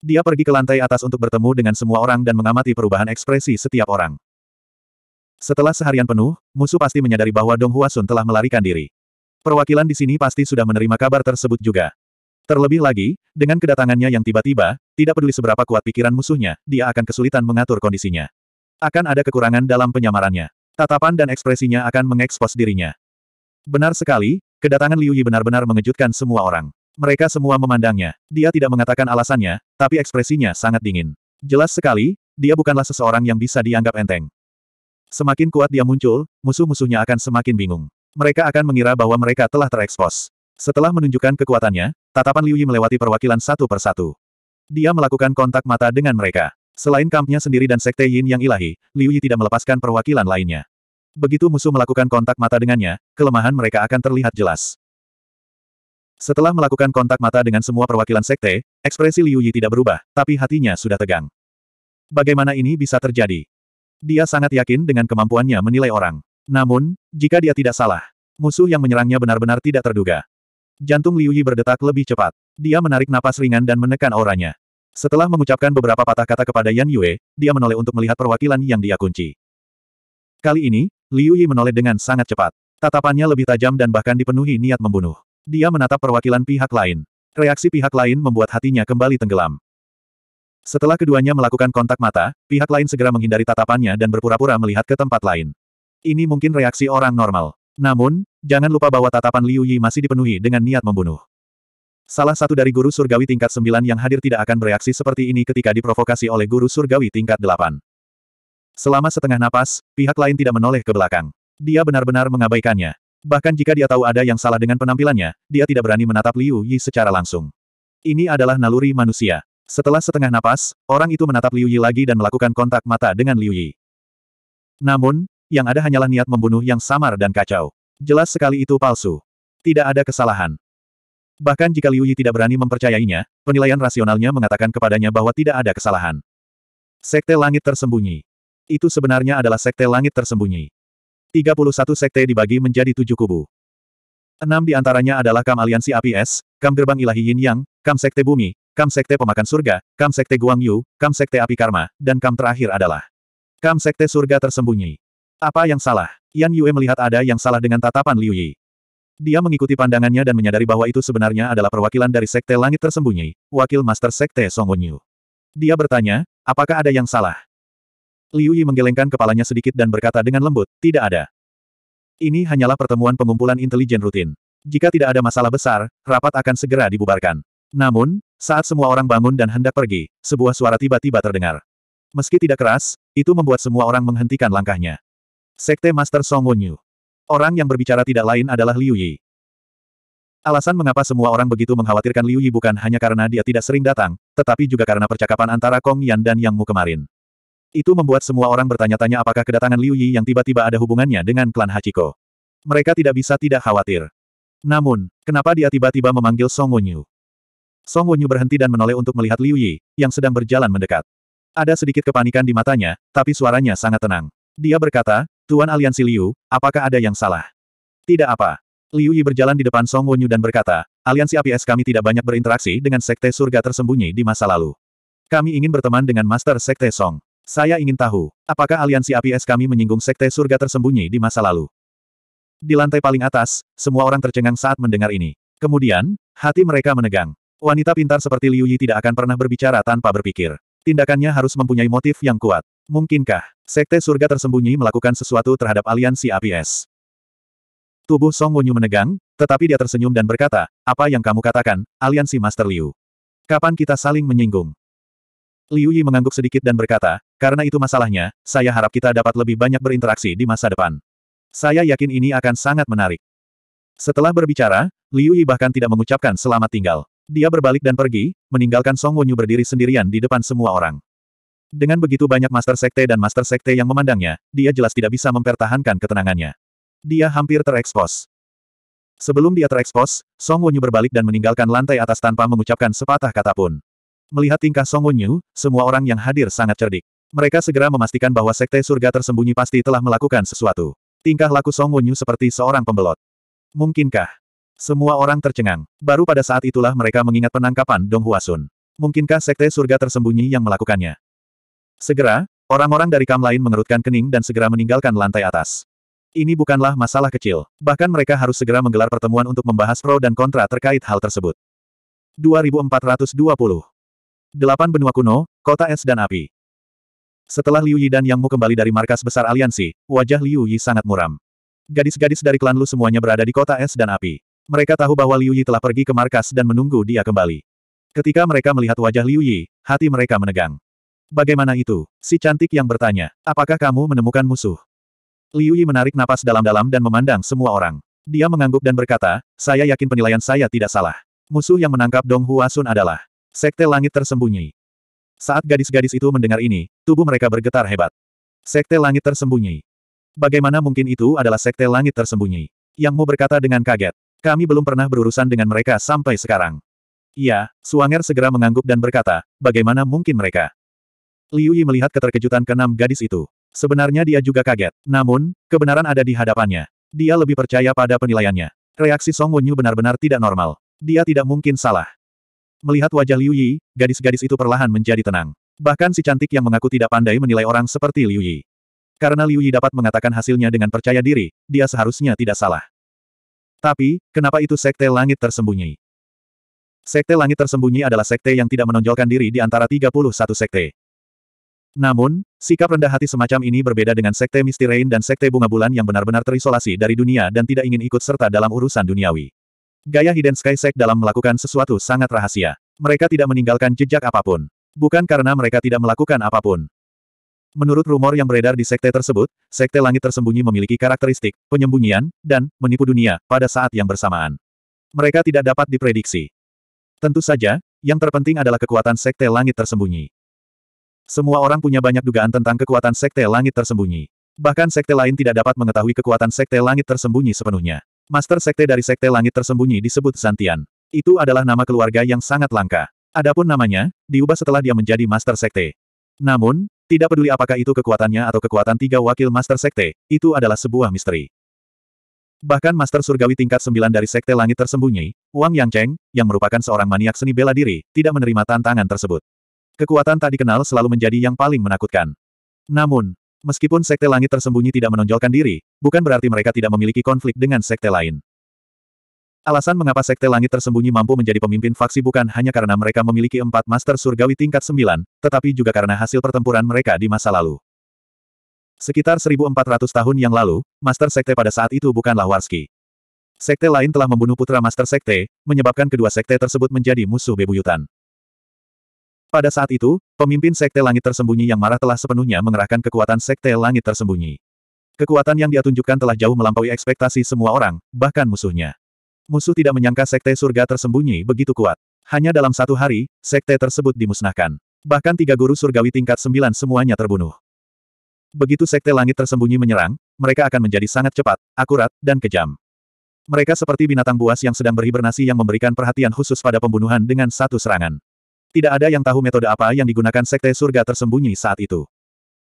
Dia pergi ke lantai atas untuk bertemu dengan semua orang dan mengamati perubahan ekspresi setiap orang. Setelah seharian penuh, musuh pasti menyadari bahwa Dong Huasun telah melarikan diri. Perwakilan di sini pasti sudah menerima kabar tersebut juga. Terlebih lagi, dengan kedatangannya yang tiba-tiba, tidak peduli seberapa kuat pikiran musuhnya, dia akan kesulitan mengatur kondisinya. Akan ada kekurangan dalam penyamarannya. Tatapan dan ekspresinya akan mengekspos dirinya. Benar sekali, kedatangan Liu Yi benar-benar mengejutkan semua orang. Mereka semua memandangnya. Dia tidak mengatakan alasannya, tapi ekspresinya sangat dingin. Jelas sekali, dia bukanlah seseorang yang bisa dianggap enteng. Semakin kuat dia muncul, musuh-musuhnya akan semakin bingung. Mereka akan mengira bahwa mereka telah terekspos. Setelah menunjukkan kekuatannya, tatapan Liu Yi melewati perwakilan satu persatu. Dia melakukan kontak mata dengan mereka. Selain kampnya sendiri dan sekte Yin yang ilahi, Liu Yi tidak melepaskan perwakilan lainnya. Begitu musuh melakukan kontak mata dengannya, kelemahan mereka akan terlihat jelas. Setelah melakukan kontak mata dengan semua perwakilan sekte, ekspresi Liu Yi tidak berubah, tapi hatinya sudah tegang. Bagaimana ini bisa terjadi? Dia sangat yakin dengan kemampuannya menilai orang. Namun, jika dia tidak salah, musuh yang menyerangnya benar-benar tidak terduga. Jantung Liu Yi berdetak lebih cepat. Dia menarik napas ringan dan menekan auranya. Setelah mengucapkan beberapa patah kata kepada Yan Yue, dia menoleh untuk melihat perwakilan yang dia kunci. Kali ini, Liu Yi menoleh dengan sangat cepat. Tatapannya lebih tajam dan bahkan dipenuhi niat membunuh. Dia menatap perwakilan pihak lain. Reaksi pihak lain membuat hatinya kembali tenggelam. Setelah keduanya melakukan kontak mata, pihak lain segera menghindari tatapannya dan berpura-pura melihat ke tempat lain. Ini mungkin reaksi orang normal. Namun, jangan lupa bahwa tatapan Liu Yi masih dipenuhi dengan niat membunuh. Salah satu dari guru surgawi tingkat 9 yang hadir tidak akan bereaksi seperti ini ketika diprovokasi oleh guru surgawi tingkat 8. Selama setengah napas, pihak lain tidak menoleh ke belakang. Dia benar-benar mengabaikannya. Bahkan jika dia tahu ada yang salah dengan penampilannya, dia tidak berani menatap Liu Yi secara langsung. Ini adalah naluri manusia. Setelah setengah napas, orang itu menatap Liu Yi lagi dan melakukan kontak mata dengan Liu Yi. Namun, yang ada hanyalah niat membunuh yang samar dan kacau. Jelas sekali itu palsu. Tidak ada kesalahan. Bahkan jika Liu Yi tidak berani mempercayainya, penilaian rasionalnya mengatakan kepadanya bahwa tidak ada kesalahan. Sekte Langit Tersembunyi. Itu sebenarnya adalah Sekte Langit Tersembunyi. 31 sekte dibagi menjadi tujuh kubu. Enam di antaranya adalah Kam Aliansi APS, Kam Gerbang Ilahi Yin Yang, Kam Sekte Bumi, Kam Sekte Pemakan Surga, Kam Sekte Guang Yu, Kam Sekte Api Karma, dan Kam terakhir adalah Kam Sekte Surga Tersembunyi. Apa yang salah? Yan Yue melihat ada yang salah dengan tatapan Liu Yi. Dia mengikuti pandangannya dan menyadari bahwa itu sebenarnya adalah perwakilan dari Sekte Langit Tersembunyi, wakil Master Sekte Song Wenyu. Dia bertanya, apakah ada yang salah? Liu Yi menggelengkan kepalanya sedikit dan berkata dengan lembut, tidak ada. Ini hanyalah pertemuan pengumpulan intelijen rutin. Jika tidak ada masalah besar, rapat akan segera dibubarkan. Namun, saat semua orang bangun dan hendak pergi, sebuah suara tiba-tiba terdengar. Meski tidak keras, itu membuat semua orang menghentikan langkahnya. Sekte Master Song Wonyu. Orang yang berbicara tidak lain adalah Liu Yi. Alasan mengapa semua orang begitu mengkhawatirkan Liu Yi bukan hanya karena dia tidak sering datang, tetapi juga karena percakapan antara Kong Yan dan Yang Mu kemarin. Itu membuat semua orang bertanya-tanya apakah kedatangan Liu Yi yang tiba-tiba ada hubungannya dengan klan Hachiko. Mereka tidak bisa tidak khawatir. Namun, kenapa dia tiba-tiba memanggil Song Wonyu? Song Wonyu berhenti dan menoleh untuk melihat Liu Yi, yang sedang berjalan mendekat. Ada sedikit kepanikan di matanya, tapi suaranya sangat tenang. Dia berkata, Tuan Aliansi Liu, apakah ada yang salah? Tidak apa. Liu Yi berjalan di depan Song Wonyu dan berkata, Aliansi APS kami tidak banyak berinteraksi dengan Sekte Surga tersembunyi di masa lalu. Kami ingin berteman dengan Master Sekte Song. Saya ingin tahu, apakah aliansi APS kami menyinggung sekte surga tersembunyi di masa lalu? Di lantai paling atas, semua orang tercengang saat mendengar ini. Kemudian, hati mereka menegang. Wanita pintar seperti Liu Yi tidak akan pernah berbicara tanpa berpikir. Tindakannya harus mempunyai motif yang kuat. Mungkinkah, sekte surga tersembunyi melakukan sesuatu terhadap aliansi APS? Tubuh Song Wonyu menegang, tetapi dia tersenyum dan berkata, apa yang kamu katakan, aliansi Master Liu? Kapan kita saling menyinggung? Liu Yi mengangguk sedikit dan berkata, karena itu masalahnya, saya harap kita dapat lebih banyak berinteraksi di masa depan. Saya yakin ini akan sangat menarik. Setelah berbicara, Liu Yi bahkan tidak mengucapkan selamat tinggal. Dia berbalik dan pergi, meninggalkan Song Wonyu berdiri sendirian di depan semua orang. Dengan begitu banyak Master Sekte dan Master Sekte yang memandangnya, dia jelas tidak bisa mempertahankan ketenangannya. Dia hampir terekspos. Sebelum dia terekspos, Song Wonyu berbalik dan meninggalkan lantai atas tanpa mengucapkan sepatah kata pun. Melihat tingkah Song Wonyu, semua orang yang hadir sangat cerdik. Mereka segera memastikan bahwa sekte surga tersembunyi pasti telah melakukan sesuatu. Tingkah laku Song Wonyu seperti seorang pembelot. Mungkinkah? Semua orang tercengang. Baru pada saat itulah mereka mengingat penangkapan Dong Huasun. Mungkinkah sekte surga tersembunyi yang melakukannya? Segera, orang-orang dari kam lain mengerutkan kening dan segera meninggalkan lantai atas. Ini bukanlah masalah kecil. Bahkan mereka harus segera menggelar pertemuan untuk membahas pro dan kontra terkait hal tersebut. 2420 Delapan benua kuno, kota es dan api. Setelah Liu Yi dan Yang Mu kembali dari markas besar aliansi, wajah Liu Yi sangat muram. Gadis-gadis dari klan Lu semuanya berada di kota es dan api. Mereka tahu bahwa Liu Yi telah pergi ke markas dan menunggu dia kembali. Ketika mereka melihat wajah Liu Yi, hati mereka menegang. Bagaimana itu? Si cantik yang bertanya. Apakah kamu menemukan musuh? Liu Yi menarik napas dalam-dalam dan memandang semua orang. Dia mengangguk dan berkata, saya yakin penilaian saya tidak salah. Musuh yang menangkap Dong Hua Sun adalah Sekte langit tersembunyi. Saat gadis-gadis itu mendengar ini, tubuh mereka bergetar hebat. Sekte langit tersembunyi. Bagaimana mungkin itu adalah sekte langit tersembunyi? Yang mau berkata dengan kaget. Kami belum pernah berurusan dengan mereka sampai sekarang. Iya, Suanger segera mengangguk dan berkata, bagaimana mungkin mereka? Liu Yi melihat keterkejutan keenam gadis itu. Sebenarnya dia juga kaget, namun, kebenaran ada di hadapannya. Dia lebih percaya pada penilaiannya. Reaksi Song Wenyu benar-benar tidak normal. Dia tidak mungkin salah. Melihat wajah Liu Yi, gadis-gadis itu perlahan menjadi tenang. Bahkan si cantik yang mengaku tidak pandai menilai orang seperti Liu Yi. Karena Liu Yi dapat mengatakan hasilnya dengan percaya diri, dia seharusnya tidak salah. Tapi, kenapa itu Sekte Langit tersembunyi? Sekte Langit tersembunyi adalah sekte yang tidak menonjolkan diri di antara 31 sekte. Namun, sikap rendah hati semacam ini berbeda dengan Sekte Rain dan Sekte Bunga Bulan yang benar-benar terisolasi dari dunia dan tidak ingin ikut serta dalam urusan duniawi. Gaya Hidden Sky Sect dalam melakukan sesuatu sangat rahasia. Mereka tidak meninggalkan jejak apapun. Bukan karena mereka tidak melakukan apapun. Menurut rumor yang beredar di sekte tersebut, sekte langit tersembunyi memiliki karakteristik, penyembunyian, dan menipu dunia pada saat yang bersamaan. Mereka tidak dapat diprediksi. Tentu saja, yang terpenting adalah kekuatan sekte langit tersembunyi. Semua orang punya banyak dugaan tentang kekuatan sekte langit tersembunyi. Bahkan sekte lain tidak dapat mengetahui kekuatan sekte langit tersembunyi sepenuhnya. Master Sekte dari Sekte Langit tersembunyi disebut Santian. Itu adalah nama keluarga yang sangat langka. Adapun namanya, diubah setelah dia menjadi Master Sekte. Namun, tidak peduli apakah itu kekuatannya atau kekuatan tiga wakil Master Sekte, itu adalah sebuah misteri. Bahkan Master Surgawi tingkat Sembilan dari Sekte Langit tersembunyi, Wang Yang Cheng, yang merupakan seorang maniak seni bela diri, tidak menerima tantangan tersebut. Kekuatan tak dikenal selalu menjadi yang paling menakutkan. Namun, Meskipun sekte langit tersembunyi tidak menonjolkan diri, bukan berarti mereka tidak memiliki konflik dengan sekte lain. Alasan mengapa sekte langit tersembunyi mampu menjadi pemimpin faksi bukan hanya karena mereka memiliki empat master surgawi tingkat sembilan, tetapi juga karena hasil pertempuran mereka di masa lalu. Sekitar 1400 tahun yang lalu, master sekte pada saat itu bukanlah Warski. Sekte lain telah membunuh putra master sekte, menyebabkan kedua sekte tersebut menjadi musuh bebuyutan. Pada saat itu, pemimpin Sekte Langit Tersembunyi yang marah telah sepenuhnya mengerahkan kekuatan Sekte Langit Tersembunyi. Kekuatan yang dia tunjukkan telah jauh melampaui ekspektasi semua orang, bahkan musuhnya. Musuh tidak menyangka Sekte Surga Tersembunyi begitu kuat. Hanya dalam satu hari, Sekte tersebut dimusnahkan. Bahkan tiga guru surgawi tingkat sembilan semuanya terbunuh. Begitu Sekte Langit Tersembunyi menyerang, mereka akan menjadi sangat cepat, akurat, dan kejam. Mereka seperti binatang buas yang sedang berhibernasi yang memberikan perhatian khusus pada pembunuhan dengan satu serangan. Tidak ada yang tahu metode apa yang digunakan sekte surga tersembunyi saat itu.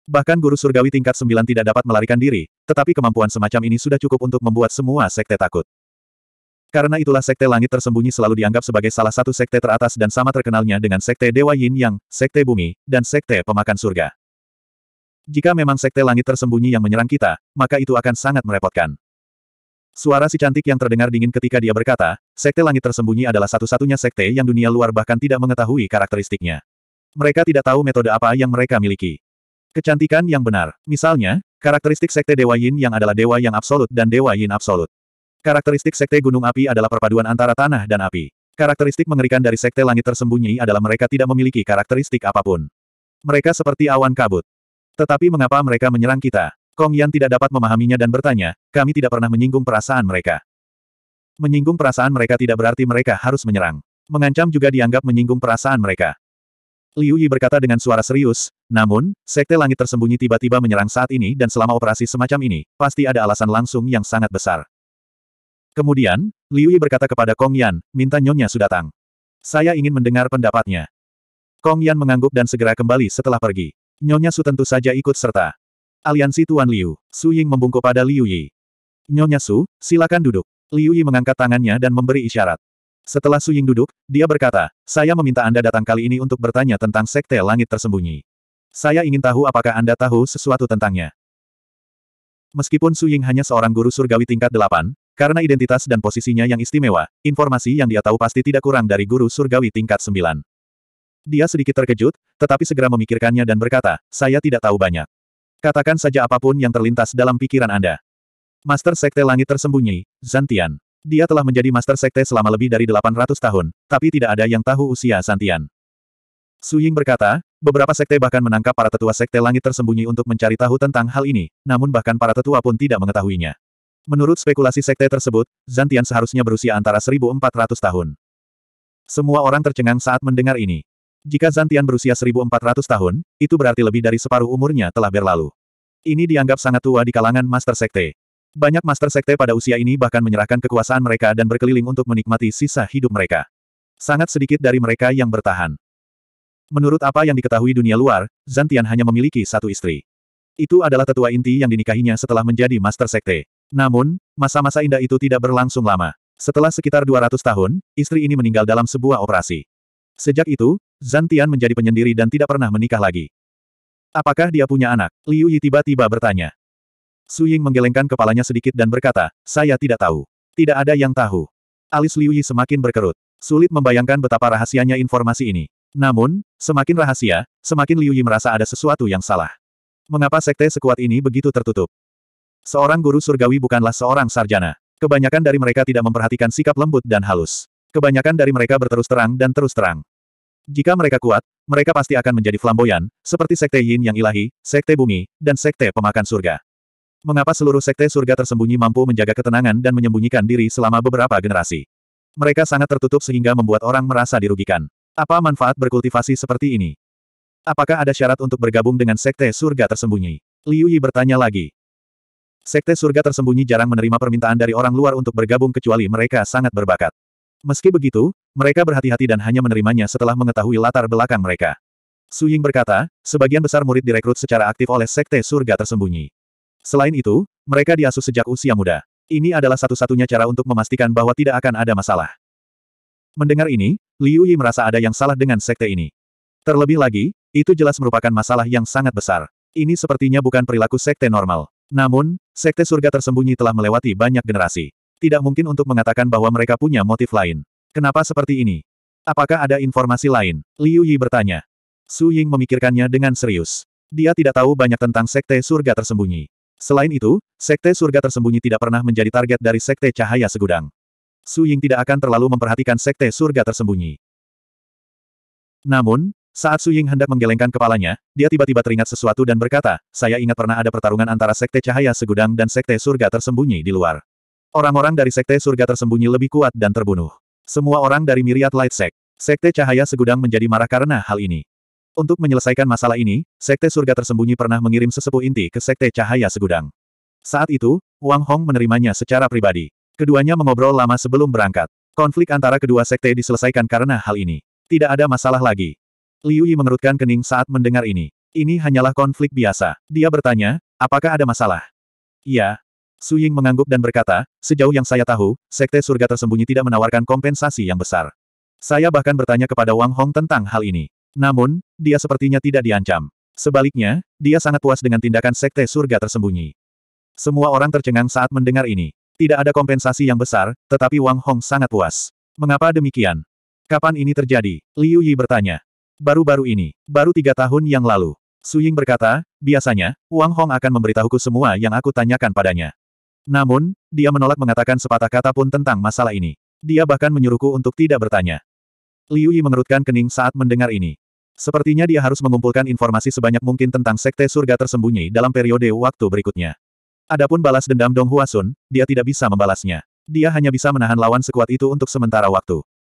Bahkan guru surgawi tingkat sembilan tidak dapat melarikan diri, tetapi kemampuan semacam ini sudah cukup untuk membuat semua sekte takut. Karena itulah sekte langit tersembunyi selalu dianggap sebagai salah satu sekte teratas dan sama terkenalnya dengan sekte Dewa Yin Yang, sekte bumi, dan sekte pemakan surga. Jika memang sekte langit tersembunyi yang menyerang kita, maka itu akan sangat merepotkan. Suara si cantik yang terdengar dingin ketika dia berkata, Sekte Langit Tersembunyi adalah satu-satunya sekte yang dunia luar bahkan tidak mengetahui karakteristiknya. Mereka tidak tahu metode apa yang mereka miliki. Kecantikan yang benar. Misalnya, karakteristik sekte Dewa Yin yang adalah Dewa yang absolut dan Dewa Yin absolut. Karakteristik sekte Gunung Api adalah perpaduan antara tanah dan api. Karakteristik mengerikan dari sekte Langit Tersembunyi adalah mereka tidak memiliki karakteristik apapun. Mereka seperti awan kabut. Tetapi mengapa mereka menyerang kita? Kong Yan tidak dapat memahaminya dan bertanya, kami tidak pernah menyinggung perasaan mereka. Menyinggung perasaan mereka tidak berarti mereka harus menyerang. Mengancam juga dianggap menyinggung perasaan mereka. Liu Yi berkata dengan suara serius, namun, Sekte Langit tersembunyi tiba-tiba menyerang saat ini dan selama operasi semacam ini, pasti ada alasan langsung yang sangat besar. Kemudian, Liu Yi berkata kepada Kong Yan, minta Nyonya sudah datang. Saya ingin mendengar pendapatnya. Kong Yan mengangguk dan segera kembali setelah pergi. Nyonya Su tentu saja ikut serta. Aliansi Tuan Liu. Su Ying membungkuk pada Liu Yi. Nyonya Su, silakan duduk. Liu Yi mengangkat tangannya dan memberi isyarat. Setelah Su Ying duduk, dia berkata, saya meminta Anda datang kali ini untuk bertanya tentang Sekte Langit Tersembunyi. Saya ingin tahu apakah Anda tahu sesuatu tentangnya. Meskipun Su Ying hanya seorang guru surgawi tingkat delapan, karena identitas dan posisinya yang istimewa, informasi yang dia tahu pasti tidak kurang dari guru surgawi tingkat sembilan. Dia sedikit terkejut, tetapi segera memikirkannya dan berkata, saya tidak tahu banyak. Katakan saja apapun yang terlintas dalam pikiran Anda. Master Sekte Langit tersembunyi, Zantian. Dia telah menjadi Master Sekte selama lebih dari 800 tahun, tapi tidak ada yang tahu usia Zantian. Su Ying berkata, beberapa sekte bahkan menangkap para tetua sekte langit tersembunyi untuk mencari tahu tentang hal ini, namun bahkan para tetua pun tidak mengetahuinya. Menurut spekulasi sekte tersebut, Zantian seharusnya berusia antara 1400 tahun. Semua orang tercengang saat mendengar ini. Jika Zantian berusia 1400 tahun, itu berarti lebih dari separuh umurnya telah berlalu. Ini dianggap sangat tua di kalangan Master Sekte. Banyak Master Sekte pada usia ini bahkan menyerahkan kekuasaan mereka dan berkeliling untuk menikmati sisa hidup mereka. Sangat sedikit dari mereka yang bertahan. Menurut apa yang diketahui dunia luar, Zantian hanya memiliki satu istri. Itu adalah tetua inti yang dinikahinya setelah menjadi Master Sekte. Namun, masa-masa indah itu tidak berlangsung lama. Setelah sekitar 200 tahun, istri ini meninggal dalam sebuah operasi. Sejak itu, Zantian menjadi penyendiri dan tidak pernah menikah lagi. Apakah dia punya anak? Liu Yi tiba-tiba bertanya. Su Ying menggelengkan kepalanya sedikit dan berkata, saya tidak tahu. Tidak ada yang tahu. Alis Liu Yi semakin berkerut. Sulit membayangkan betapa rahasianya informasi ini. Namun, semakin rahasia, semakin Liu Yi merasa ada sesuatu yang salah. Mengapa sekte sekuat ini begitu tertutup? Seorang guru surgawi bukanlah seorang sarjana. Kebanyakan dari mereka tidak memperhatikan sikap lembut dan halus. Kebanyakan dari mereka berterus terang dan terus terang. Jika mereka kuat, mereka pasti akan menjadi flamboyan, seperti sekte Yin yang ilahi, sekte bumi, dan sekte pemakan surga. Mengapa seluruh sekte surga tersembunyi mampu menjaga ketenangan dan menyembunyikan diri selama beberapa generasi? Mereka sangat tertutup sehingga membuat orang merasa dirugikan. Apa manfaat berkultivasi seperti ini? Apakah ada syarat untuk bergabung dengan sekte surga tersembunyi? Liu Yi bertanya lagi. Sekte surga tersembunyi jarang menerima permintaan dari orang luar untuk bergabung kecuali mereka sangat berbakat. Meski begitu, mereka berhati-hati dan hanya menerimanya setelah mengetahui latar belakang mereka. Su Ying berkata, sebagian besar murid direkrut secara aktif oleh Sekte Surga tersembunyi. Selain itu, mereka diasuh sejak usia muda. Ini adalah satu-satunya cara untuk memastikan bahwa tidak akan ada masalah. Mendengar ini, Liu Yi merasa ada yang salah dengan sekte ini. Terlebih lagi, itu jelas merupakan masalah yang sangat besar. Ini sepertinya bukan perilaku sekte normal. Namun, sekte surga tersembunyi telah melewati banyak generasi. Tidak mungkin untuk mengatakan bahwa mereka punya motif lain. Kenapa seperti ini? Apakah ada informasi lain? Liu Yi bertanya. Su Ying memikirkannya dengan serius. Dia tidak tahu banyak tentang sekte surga tersembunyi. Selain itu, sekte surga tersembunyi tidak pernah menjadi target dari sekte cahaya segudang. Su Ying tidak akan terlalu memperhatikan sekte surga tersembunyi. Namun, saat Su Ying hendak menggelengkan kepalanya, dia tiba-tiba teringat sesuatu dan berkata, saya ingat pernah ada pertarungan antara Sekte Cahaya Segudang dan Sekte Surga Tersembunyi di luar. Orang-orang dari Sekte Surga tersembunyi lebih kuat dan terbunuh. Semua orang dari Miriat Light Sect, Sekte Cahaya Segudang menjadi marah karena hal ini. Untuk menyelesaikan masalah ini, Sekte Surga Tersembunyi pernah mengirim sesepuh inti ke Sekte Cahaya Segudang. Saat itu, Wang Hong menerimanya secara pribadi. Keduanya mengobrol lama sebelum berangkat. Konflik antara kedua sekte diselesaikan karena hal ini. Tidak ada masalah lagi. Liu Yi mengerutkan kening saat mendengar ini. Ini hanyalah konflik biasa. Dia bertanya, apakah ada masalah? Iya, Su Ying mengangguk dan berkata, sejauh yang saya tahu, Sekte Surga Tersembunyi tidak menawarkan kompensasi yang besar. Saya bahkan bertanya kepada Wang Hong tentang hal ini. Namun, dia sepertinya tidak diancam. Sebaliknya, dia sangat puas dengan tindakan Sekte Surga Tersembunyi. Semua orang tercengang saat mendengar ini. Tidak ada kompensasi yang besar, tetapi Wang Hong sangat puas. Mengapa demikian? Kapan ini terjadi? Liu Yi bertanya. Baru-baru ini, baru tiga tahun yang lalu. Su Ying berkata, biasanya, Wang Hong akan memberitahuku semua yang aku tanyakan padanya. Namun, dia menolak mengatakan sepatah kata pun tentang masalah ini. Dia bahkan menyuruhku untuk tidak bertanya. Liu Yi mengerutkan kening saat mendengar ini. Sepertinya dia harus mengumpulkan informasi sebanyak mungkin tentang sekte surga tersembunyi dalam periode waktu berikutnya. Adapun balas dendam Dong Huasun, dia tidak bisa membalasnya. Dia hanya bisa menahan lawan sekuat itu untuk sementara waktu.